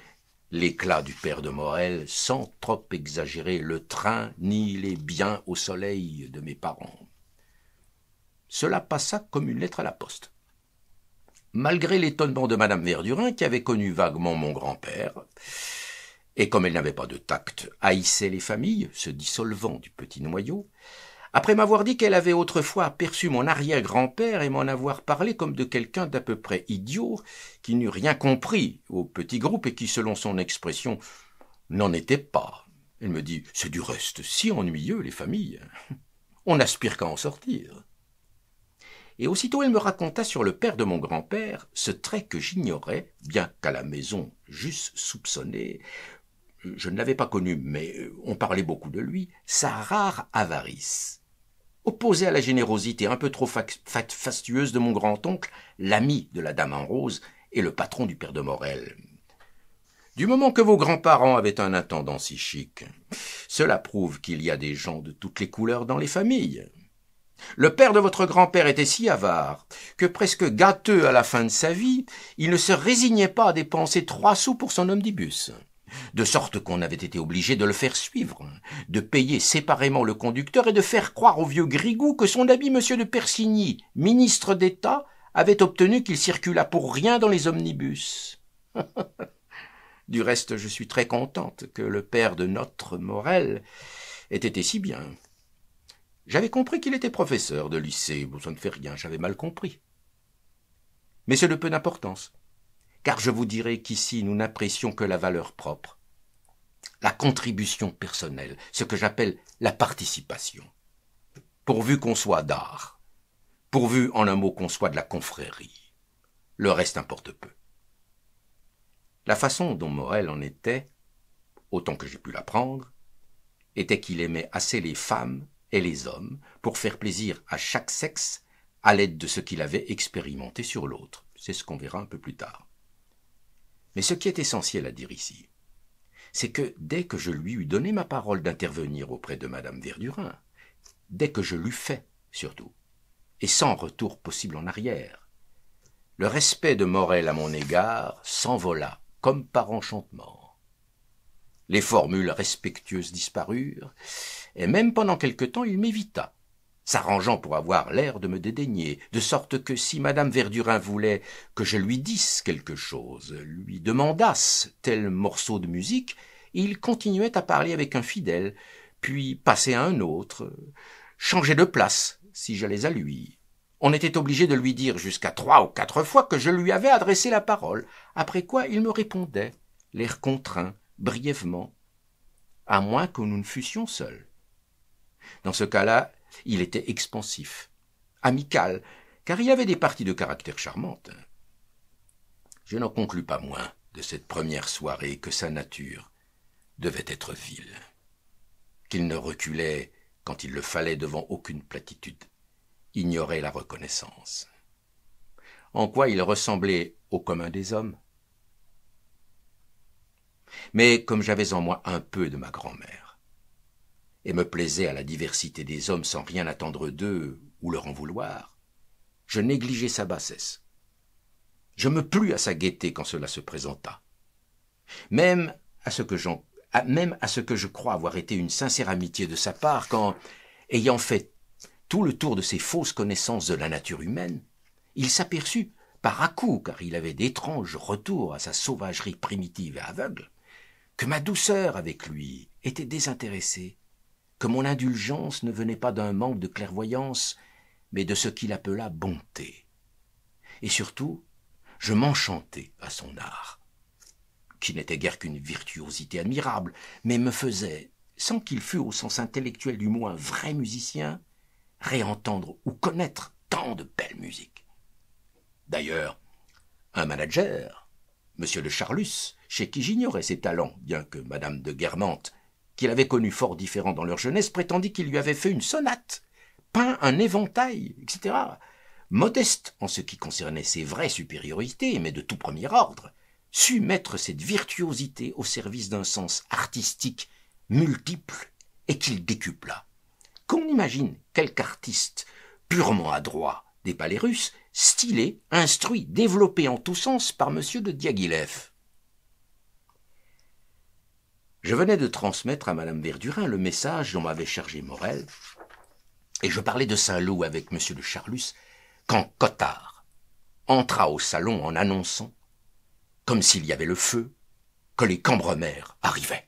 l'éclat du père de Morel sans trop exagérer le train ni les biens au soleil de mes parents. Cela passa comme une lettre à la poste. Malgré l'étonnement de madame Verdurin, qui avait connu vaguement mon grand-père, et comme elle n'avait pas de tact, haïssait les familles, se dissolvant du petit noyau, après m'avoir dit qu'elle avait autrefois aperçu mon arrière-grand-père et m'en avoir parlé comme de quelqu'un d'à peu près idiot, qui n'eût rien compris au petit groupe et qui, selon son expression, n'en était pas. Elle me dit, c'est du reste si ennuyeux, les familles. On n'aspire qu'à en sortir. Et aussitôt elle me raconta sur le père de mon grand-père ce trait que j'ignorais, bien qu'à la maison j'eusse soupçonné, je ne l'avais pas connu, mais euh, on parlait beaucoup de lui, sa rare avarice. Opposé à la générosité un peu trop fastueuse de mon grand-oncle, l'ami de la dame en rose et le patron du père de Morel. Du moment que vos grands-parents avaient un intendant si chic, cela prouve qu'il y a des gens de toutes les couleurs dans les familles. Le père de votre grand-père était si avare que presque gâteux à la fin de sa vie, il ne se résignait pas à dépenser trois sous pour son omnibus de sorte qu'on avait été obligé de le faire suivre, de payer séparément le conducteur et de faire croire au vieux Grigou que son ami monsieur de Persigny, ministre d'État, avait obtenu qu'il circulât pour rien dans les omnibus. du reste, je suis très contente que le père de notre Morel ait été si bien. J'avais compris qu'il était professeur de lycée, bon, ça ne fait rien, j'avais mal compris. Mais c'est de peu d'importance car je vous dirai qu'ici nous n'apprécions que la valeur propre, la contribution personnelle, ce que j'appelle la participation, pourvu qu'on soit d'art, pourvu en un mot qu'on soit de la confrérie. Le reste importe peu. La façon dont Morel en était, autant que j'ai pu l'apprendre, était qu'il aimait assez les femmes et les hommes pour faire plaisir à chaque sexe à l'aide de ce qu'il avait expérimenté sur l'autre. C'est ce qu'on verra un peu plus tard. Mais ce qui est essentiel à dire ici, c'est que dès que je lui eus donné ma parole d'intervenir auprès de Madame Verdurin, dès que je l'eus fait, surtout, et sans retour possible en arrière, le respect de Morel à mon égard s'envola comme par enchantement. Les formules respectueuses disparurent, et même pendant quelque temps il m'évita, s'arrangeant pour avoir l'air de me dédaigner, de sorte que si madame Verdurin voulait que je lui dise quelque chose, lui demandasse tel morceau de musique, il continuait à parler avec un fidèle, puis passer à un autre, changer de place si j'allais à lui. On était obligé de lui dire jusqu'à trois ou quatre fois que je lui avais adressé la parole, après quoi il me répondait, l'air contraint, brièvement, à moins que nous ne fussions seuls. Dans ce cas-là, il était expansif, amical, car il avait des parties de caractère charmantes. Je n'en conclus pas moins de cette première soirée que sa nature devait être vile, qu'il ne reculait quand il le fallait devant aucune platitude, ignorait la reconnaissance. En quoi il ressemblait au commun des hommes Mais comme j'avais en moi un peu de ma grand-mère, et me plaisait à la diversité des hommes sans rien attendre d'eux ou leur en vouloir, je négligeais sa bassesse. Je me plus à sa gaieté quand cela se présenta. Même à ce que j'en même à ce que je crois avoir été une sincère amitié de sa part quand, ayant fait tout le tour de ses fausses connaissances de la nature humaine, il s'aperçut, par à-coup, car il avait d'étranges retours à sa sauvagerie primitive et aveugle, que ma douceur avec lui était désintéressée que mon indulgence ne venait pas d'un manque de clairvoyance, mais de ce qu'il appela bonté. Et surtout, je m'enchantais à son art, qui n'était guère qu'une virtuosité admirable, mais me faisait, sans qu'il fût au sens intellectuel du mot un vrai musicien, réentendre ou connaître tant de belles musiques. D'ailleurs, un manager, M. de Charlus, chez qui j'ignorais ses talents, bien que Madame de Guermantes qu'il avait connu fort différent dans leur jeunesse, prétendit qu'il lui avait fait une sonate, peint un éventail, etc. Modeste en ce qui concernait ses vraies supériorités, mais de tout premier ordre, sut mettre cette virtuosité au service d'un sens artistique multiple et qu'il décupla. Qu'on imagine quelque artiste purement adroit des palais russes, stylé, instruit, développé en tous sens par M. de Diaghilev. Je venais de transmettre à Madame Verdurin le message dont m'avait chargé Morel, et je parlais de saint loup avec Monsieur de Charlus, quand Cottard entra au salon en annonçant, comme s'il y avait le feu, que les Cambremer arrivaient.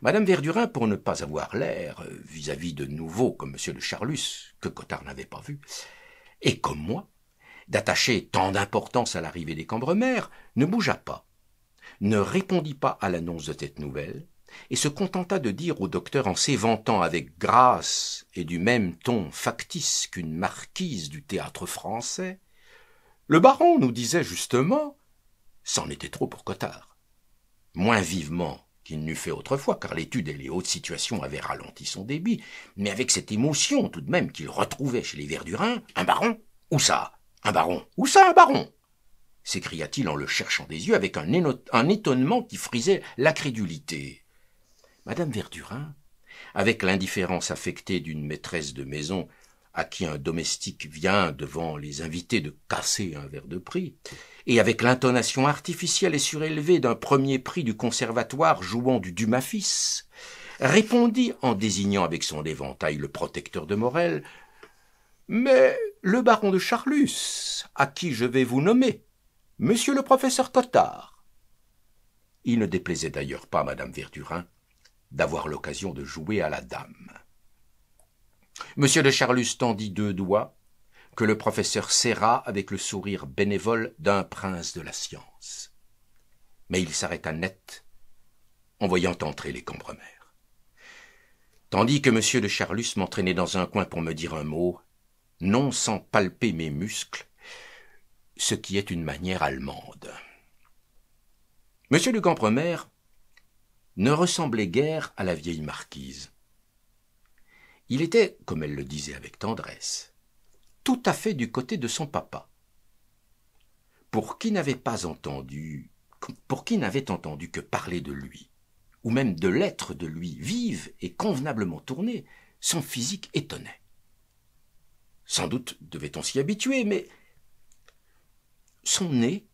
Madame Verdurin, pour ne pas avoir l'air euh, vis-à-vis de nouveaux comme Monsieur de Charlus, que Cottard n'avait pas vu, et comme moi, d'attacher tant d'importance à l'arrivée des Cambremer, ne bougea pas ne répondit pas à l'annonce de cette nouvelle, et se contenta de dire au docteur en s'éventant avec grâce et du même ton factice qu'une marquise du théâtre français, Le baron nous disait justement, c'en était trop pour Cotard. Moins vivement qu'il n'eût fait autrefois, car l'étude et les hautes situations avaient ralenti son débit, mais avec cette émotion tout de même qu'il retrouvait chez les Verdurins, « un baron Où ça Un baron Où ça un baron s'écria-t-il en le cherchant des yeux avec un, étonnement qui frisait crédulité. Madame Verdurin, avec l'indifférence affectée d'une maîtresse de maison à qui un domestique vient devant les invités de casser un verre de prix, et avec l'intonation artificielle et surélevée d'un premier prix du conservatoire jouant du Dumafis, répondit en désignant avec son éventail le protecteur de Morel, mais le baron de Charlus, à qui je vais vous nommer, Monsieur le professeur Cottard. Il ne déplaisait d'ailleurs pas Mme Madame Verdurin d'avoir l'occasion de jouer à la dame. Monsieur de Charlus tendit deux doigts que le professeur serra avec le sourire bénévole d'un prince de la science. Mais il s'arrêta net en voyant entrer les cambremères. Tandis que monsieur de Charlus m'entraînait dans un coin pour me dire un mot, non sans palper mes muscles, ce qui est une manière allemande. M. le Campremer ne ressemblait guère à la vieille marquise. Il était, comme elle le disait avec tendresse, tout à fait du côté de son papa. Pour qui n'avait pas entendu, pour qui n'avait entendu que parler de lui, ou même de l'être de lui, vive et convenablement tourné, son physique étonnait. Sans doute devait-on s'y habituer, mais son nez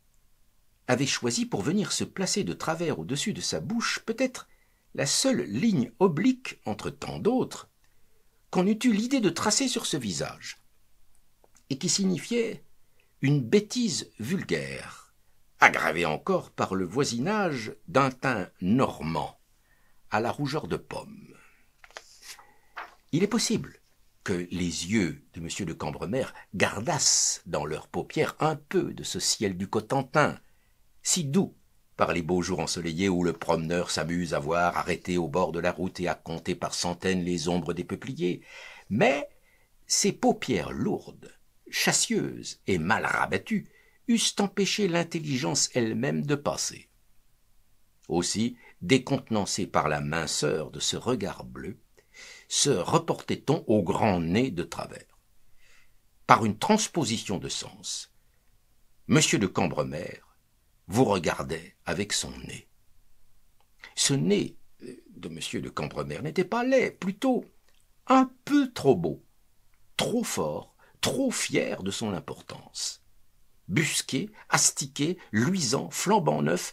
avait choisi pour venir se placer de travers au-dessus de sa bouche peut-être la seule ligne oblique entre tant d'autres qu'on eût eu l'idée de tracer sur ce visage, et qui signifiait une bêtise vulgaire, aggravée encore par le voisinage d'un teint normand à la rougeur de pomme. Il est possible que les yeux de M. de Cambremer gardassent dans leurs paupières un peu de ce ciel du Cotentin, si doux par les beaux jours ensoleillés où le promeneur s'amuse à voir arrêté au bord de la route et à compter par centaines les ombres des peupliers, mais ces paupières lourdes, chassieuses et mal rabattues eussent empêché l'intelligence elle-même de passer. Aussi, décontenancé par la minceur de ce regard bleu, se reportait-on au grand nez de travers. Par une transposition de sens, M. de Cambremer vous regardait avec son nez. Ce nez euh, de M. de Cambremer n'était pas laid, plutôt un peu trop beau, trop fort, trop fier de son importance. Busqué, astiqué, luisant, flambant neuf,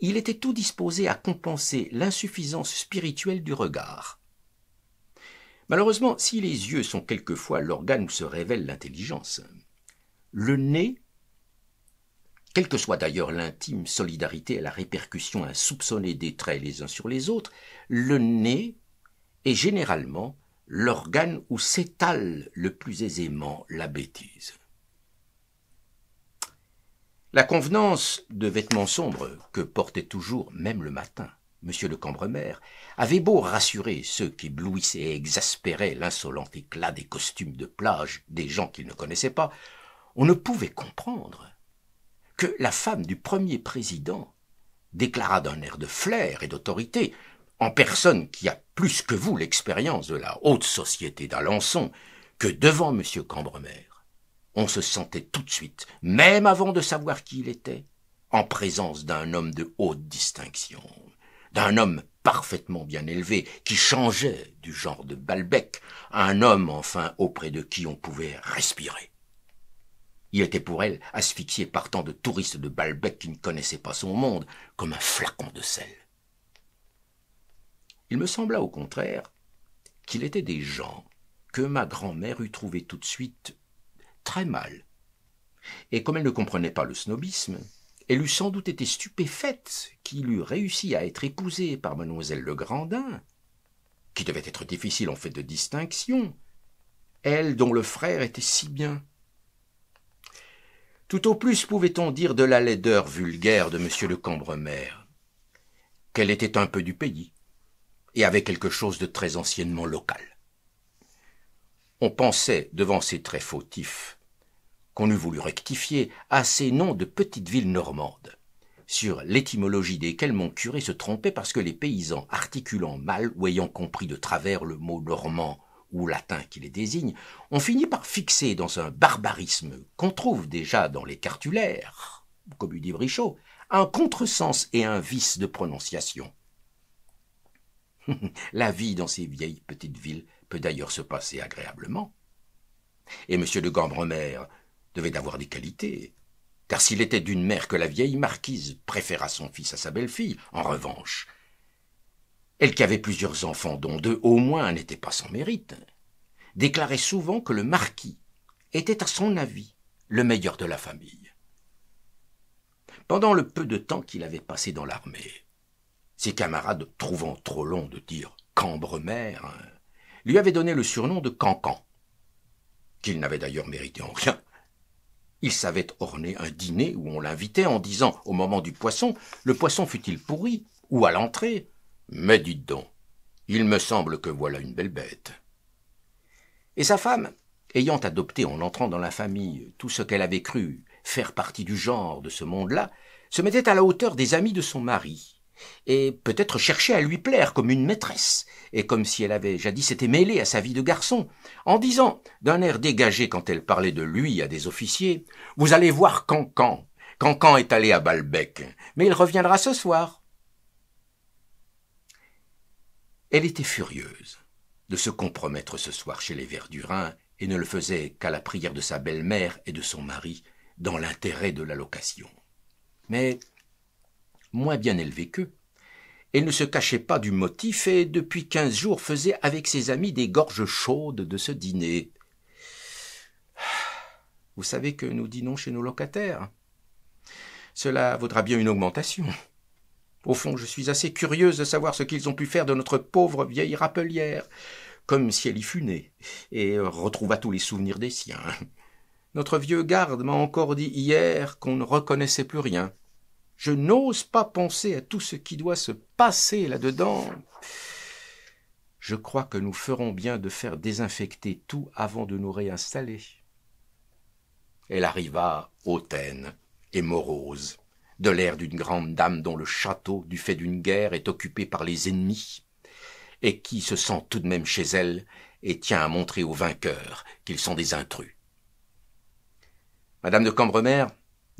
il était tout disposé à compenser l'insuffisance spirituelle du regard, Malheureusement, si les yeux sont quelquefois l'organe où se révèle l'intelligence, le nez, quelle que soit d'ailleurs l'intime solidarité à la répercussion insoupçonnée des traits les uns sur les autres, le nez est généralement l'organe où s'étale le plus aisément la bêtise. La convenance de vêtements sombres que portait toujours même le matin Monsieur de Cambremer, avait beau rassurer ceux qui blouissaient et exaspéraient l'insolent éclat des costumes de plage des gens qu'il ne connaissait pas, on ne pouvait comprendre que la femme du premier président déclara d'un air de flair et d'autorité, en personne qui a plus que vous l'expérience de la haute société d'Alençon, que devant M. Cambremer, on se sentait tout de suite, même avant de savoir qui il était, en présence d'un homme de haute distinction d'un homme parfaitement bien élevé, qui changeait du genre de Balbec, à un homme enfin auprès de qui on pouvait respirer. Il était pour elle asphyxié par tant de touristes de Balbec qui ne connaissaient pas son monde, comme un flacon de sel. Il me sembla au contraire qu'il était des gens que ma grand-mère eût trouvés tout de suite très mal. Et comme elle ne comprenait pas le snobisme, elle eût sans doute été stupéfaite qu'il eût réussi à être épousé par mademoiselle Legrandin, qui devait être difficile en fait de distinction, elle dont le frère était si bien. Tout au plus pouvait-on dire de la laideur vulgaire de M. de Cambremer, qu'elle était un peu du pays, et avait quelque chose de très anciennement local. On pensait, devant ces traits fautifs, qu'on eût voulu rectifier, à ces noms de petites villes normandes, sur l'étymologie desquelles mon curé se trompait parce que les paysans articulant mal ou ayant compris de travers le mot normand ou latin qui les désigne, ont fini par fixer dans un barbarisme qu'on trouve déjà dans les cartulaires, comme dit Brichot, un contresens et un vice de prononciation. La vie dans ces vieilles petites villes peut d'ailleurs se passer agréablement. Et M. de Gambremer devait avoir des qualités. Car s'il était d'une mère que la vieille marquise préféra son fils à sa belle-fille, en revanche, elle qui avait plusieurs enfants dont deux au moins n'étaient pas sans mérite, déclarait souvent que le marquis était à son avis le meilleur de la famille. Pendant le peu de temps qu'il avait passé dans l'armée, ses camarades, trouvant trop long de dire cambre-mère », lui avaient donné le surnom de Cancan, qu'il n'avait d'ailleurs mérité en rien, il savait orner un dîner où on l'invitait en disant, au moment du poisson, le poisson fut-il pourri ou à l'entrée Mais dites donc, il me semble que voilà une belle bête. Et sa femme, ayant adopté en entrant dans la famille tout ce qu'elle avait cru faire partie du genre de ce monde-là, se mettait à la hauteur des amis de son mari, et peut-être chercher à lui plaire comme une maîtresse, et comme si elle avait jadis été mêlée à sa vie de garçon, en disant, d'un air dégagé quand elle parlait de lui à des officiers, Vous allez voir Cancan. Cancan est allé à Balbec, mais il reviendra ce soir. Elle était furieuse de se compromettre ce soir chez les Verdurins, et ne le faisait qu'à la prière de sa belle-mère et de son mari, dans l'intérêt de la location. Mais moins bien élevée qu'eux. Elle ne se cachait pas du motif et depuis quinze jours faisait avec ses amis des gorges chaudes de ce dîner. Vous savez que nous dînons chez nos locataires. Cela vaudra bien une augmentation. Au fond, je suis assez curieuse de savoir ce qu'ils ont pu faire de notre pauvre vieille rappelière, comme si elle y fût née, et retrouva tous les souvenirs des siens. Notre vieux garde m'a encore dit hier qu'on ne reconnaissait plus rien. Je n'ose pas penser à tout ce qui doit se passer là-dedans. Je crois que nous ferons bien de faire désinfecter tout avant de nous réinstaller. Elle arriva hautaine et morose, de l'air d'une grande dame dont le château, du fait d'une guerre, est occupé par les ennemis, et qui se sent tout de même chez elle et tient à montrer aux vainqueurs qu'ils sont des intrus. Madame de Cambremer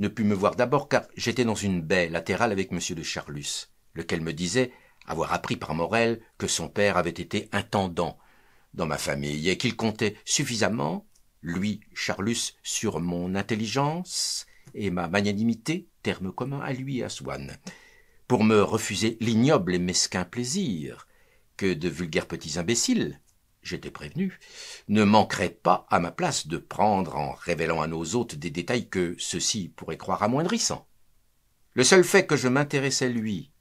ne put me voir d'abord car j'étais dans une baie latérale avec M. de Charlus, lequel me disait avoir appris par Morel que son père avait été intendant dans ma famille et qu'il comptait suffisamment, lui, Charlus, sur mon intelligence et ma magnanimité, terme commun à lui et à Swann, pour me refuser l'ignoble et mesquin plaisir que de vulgaires petits imbéciles j'étais prévenu, ne manquerait pas à ma place de prendre en révélant à nos hôtes des détails que ceux-ci pourraient croire amoindrissants. Le seul fait que je m'intéressais à lui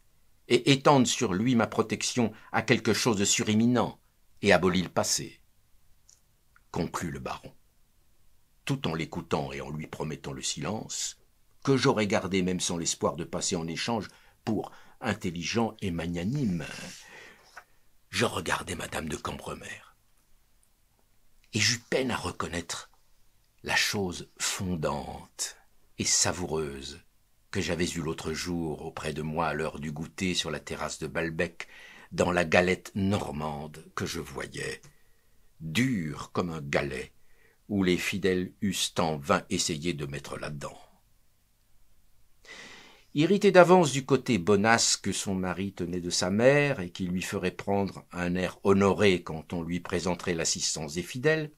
et étende sur lui ma protection à quelque chose de surimminent et abolit le passé. Conclut le baron, tout en l'écoutant et en lui promettant le silence, que j'aurais gardé même sans l'espoir de passer en échange pour intelligent et magnanime. Je regardais madame de Cambremer et j'eus peine à reconnaître la chose fondante et savoureuse que j'avais eue l'autre jour auprès de moi à l'heure du goûter sur la terrasse de Balbec, dans la galette normande que je voyais, dure comme un galet, où les fidèles eussent en vain essayé de mettre là-dedans irritée d'avance du côté bonasse que son mari tenait de sa mère et qui lui ferait prendre un air honoré quand on lui présenterait l'assistance des fidèles,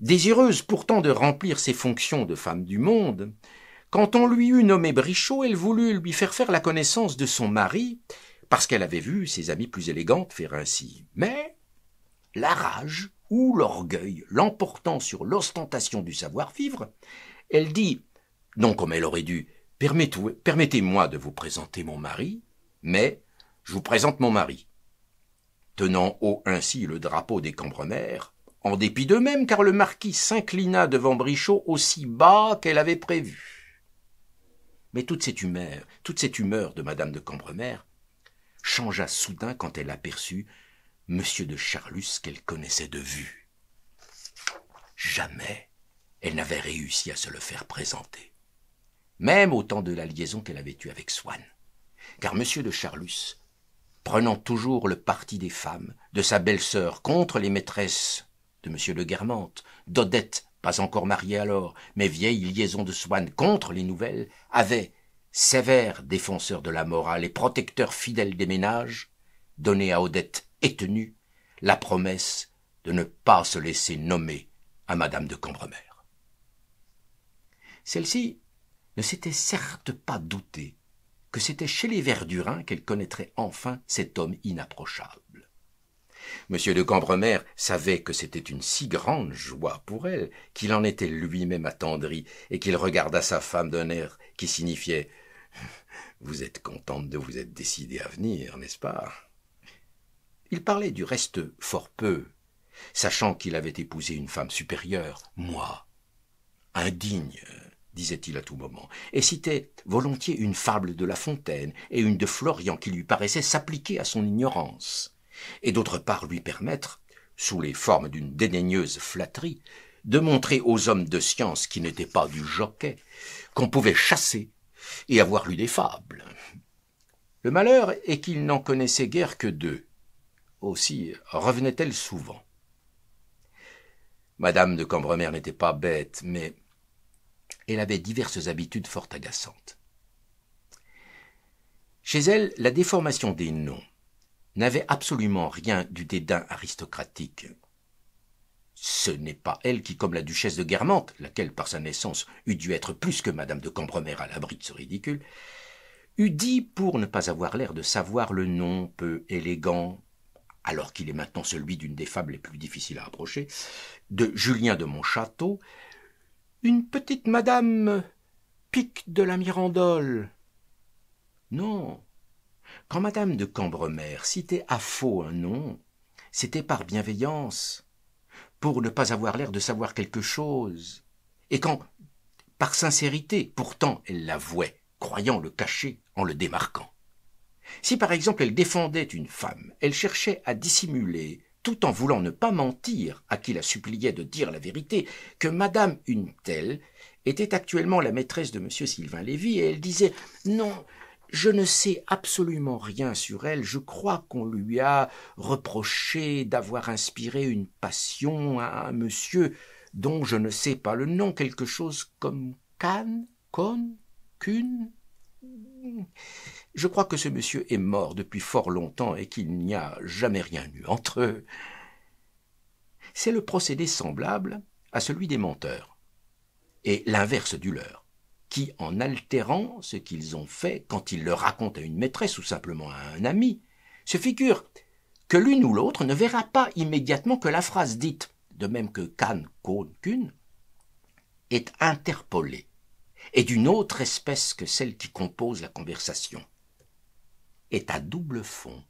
désireuse pourtant de remplir ses fonctions de femme du monde, quand on lui eut nommé Brichot, elle voulut lui faire faire la connaissance de son mari, parce qu'elle avait vu ses amies plus élégantes faire ainsi. Mais la rage ou l'orgueil l'emportant sur l'ostentation du savoir-vivre, elle dit, non comme elle aurait dû, Permettez-moi de vous présenter mon mari, mais je vous présente mon mari. Tenant haut ainsi le drapeau des Cambremer, en dépit d'eux-mêmes, car le marquis s'inclina devant Brichot aussi bas qu'elle avait prévu. Mais toute cette humeur, toute cette humeur de madame de Cambremer changea soudain quand elle aperçut monsieur de Charlus qu'elle connaissait de vue. Jamais elle n'avait réussi à se le faire présenter même au temps de la liaison qu'elle avait eue avec Swann. Car M. de Charlus, prenant toujours le parti des femmes, de sa belle-sœur contre les maîtresses de M. de Guermante, d'Odette, pas encore mariée alors, mais vieille liaison de Swann contre les nouvelles, avait, sévère défenseur de la morale et protecteur fidèle des ménages, donné à Odette et la promesse de ne pas se laisser nommer à Madame de Cambremer. Celle-ci ne s'était certes pas douté que c'était chez les Verdurins qu'elle connaîtrait enfin cet homme inapprochable. M. de Cambremer savait que c'était une si grande joie pour elle qu'il en était lui-même attendri et qu'il regarda sa femme d'un air qui signifiait Vous êtes contente de vous être décidée à venir, n'est-ce pas Il parlait du reste fort peu, sachant qu'il avait épousé une femme supérieure, moi, indigne, disait-il à tout moment, et citait volontiers une fable de La Fontaine et une de Florian qui lui paraissait s'appliquer à son ignorance, et d'autre part lui permettre, sous les formes d'une dédaigneuse flatterie, de montrer aux hommes de science qui n'étaient pas du jockey qu'on pouvait chasser et avoir lu des fables. Le malheur est qu'il n'en connaissait guère que deux. Aussi revenait-elle souvent. Madame de Cambremer n'était pas bête, mais elle avait diverses habitudes fort agaçantes. Chez elle, la déformation des noms n'avait absolument rien du dédain aristocratique. Ce n'est pas elle qui, comme la duchesse de Guermantes, laquelle par sa naissance eût dû être plus que madame de Cambremer à l'abri de ce ridicule, eût dit, pour ne pas avoir l'air de savoir le nom peu élégant, alors qu'il est maintenant celui d'une des fables les plus difficiles à approcher, de Julien de Montchâteau, une petite madame euh, pic de la Mirandole. Non. Quand madame de Cambremer citait à faux un nom, c'était par bienveillance, pour ne pas avoir l'air de savoir quelque chose, et quand, par sincérité, pourtant elle l'avouait, croyant le cacher en le démarquant. Si par exemple elle défendait une femme, elle cherchait à dissimuler tout en voulant ne pas mentir à qui la suppliait de dire la vérité, que madame une telle était actuellement la maîtresse de monsieur Sylvain Lévy, et elle disait Non, je ne sais absolument rien sur elle, je crois qu'on lui a reproché d'avoir inspiré une passion à un monsieur dont je ne sais pas le nom, quelque chose comme Can, Con, Cune. Je crois que ce monsieur est mort depuis fort longtemps et qu'il n'y a jamais rien eu entre eux. C'est le procédé semblable à celui des menteurs, et l'inverse du leur, qui, en altérant ce qu'ils ont fait quand ils le racontent à une maîtresse ou simplement à un ami, se figurent que l'une ou l'autre ne verra pas immédiatement que la phrase dite, de même que Kan, con, Kun, est interpolée, et d'une autre espèce que celle qui compose la conversation est à double fond.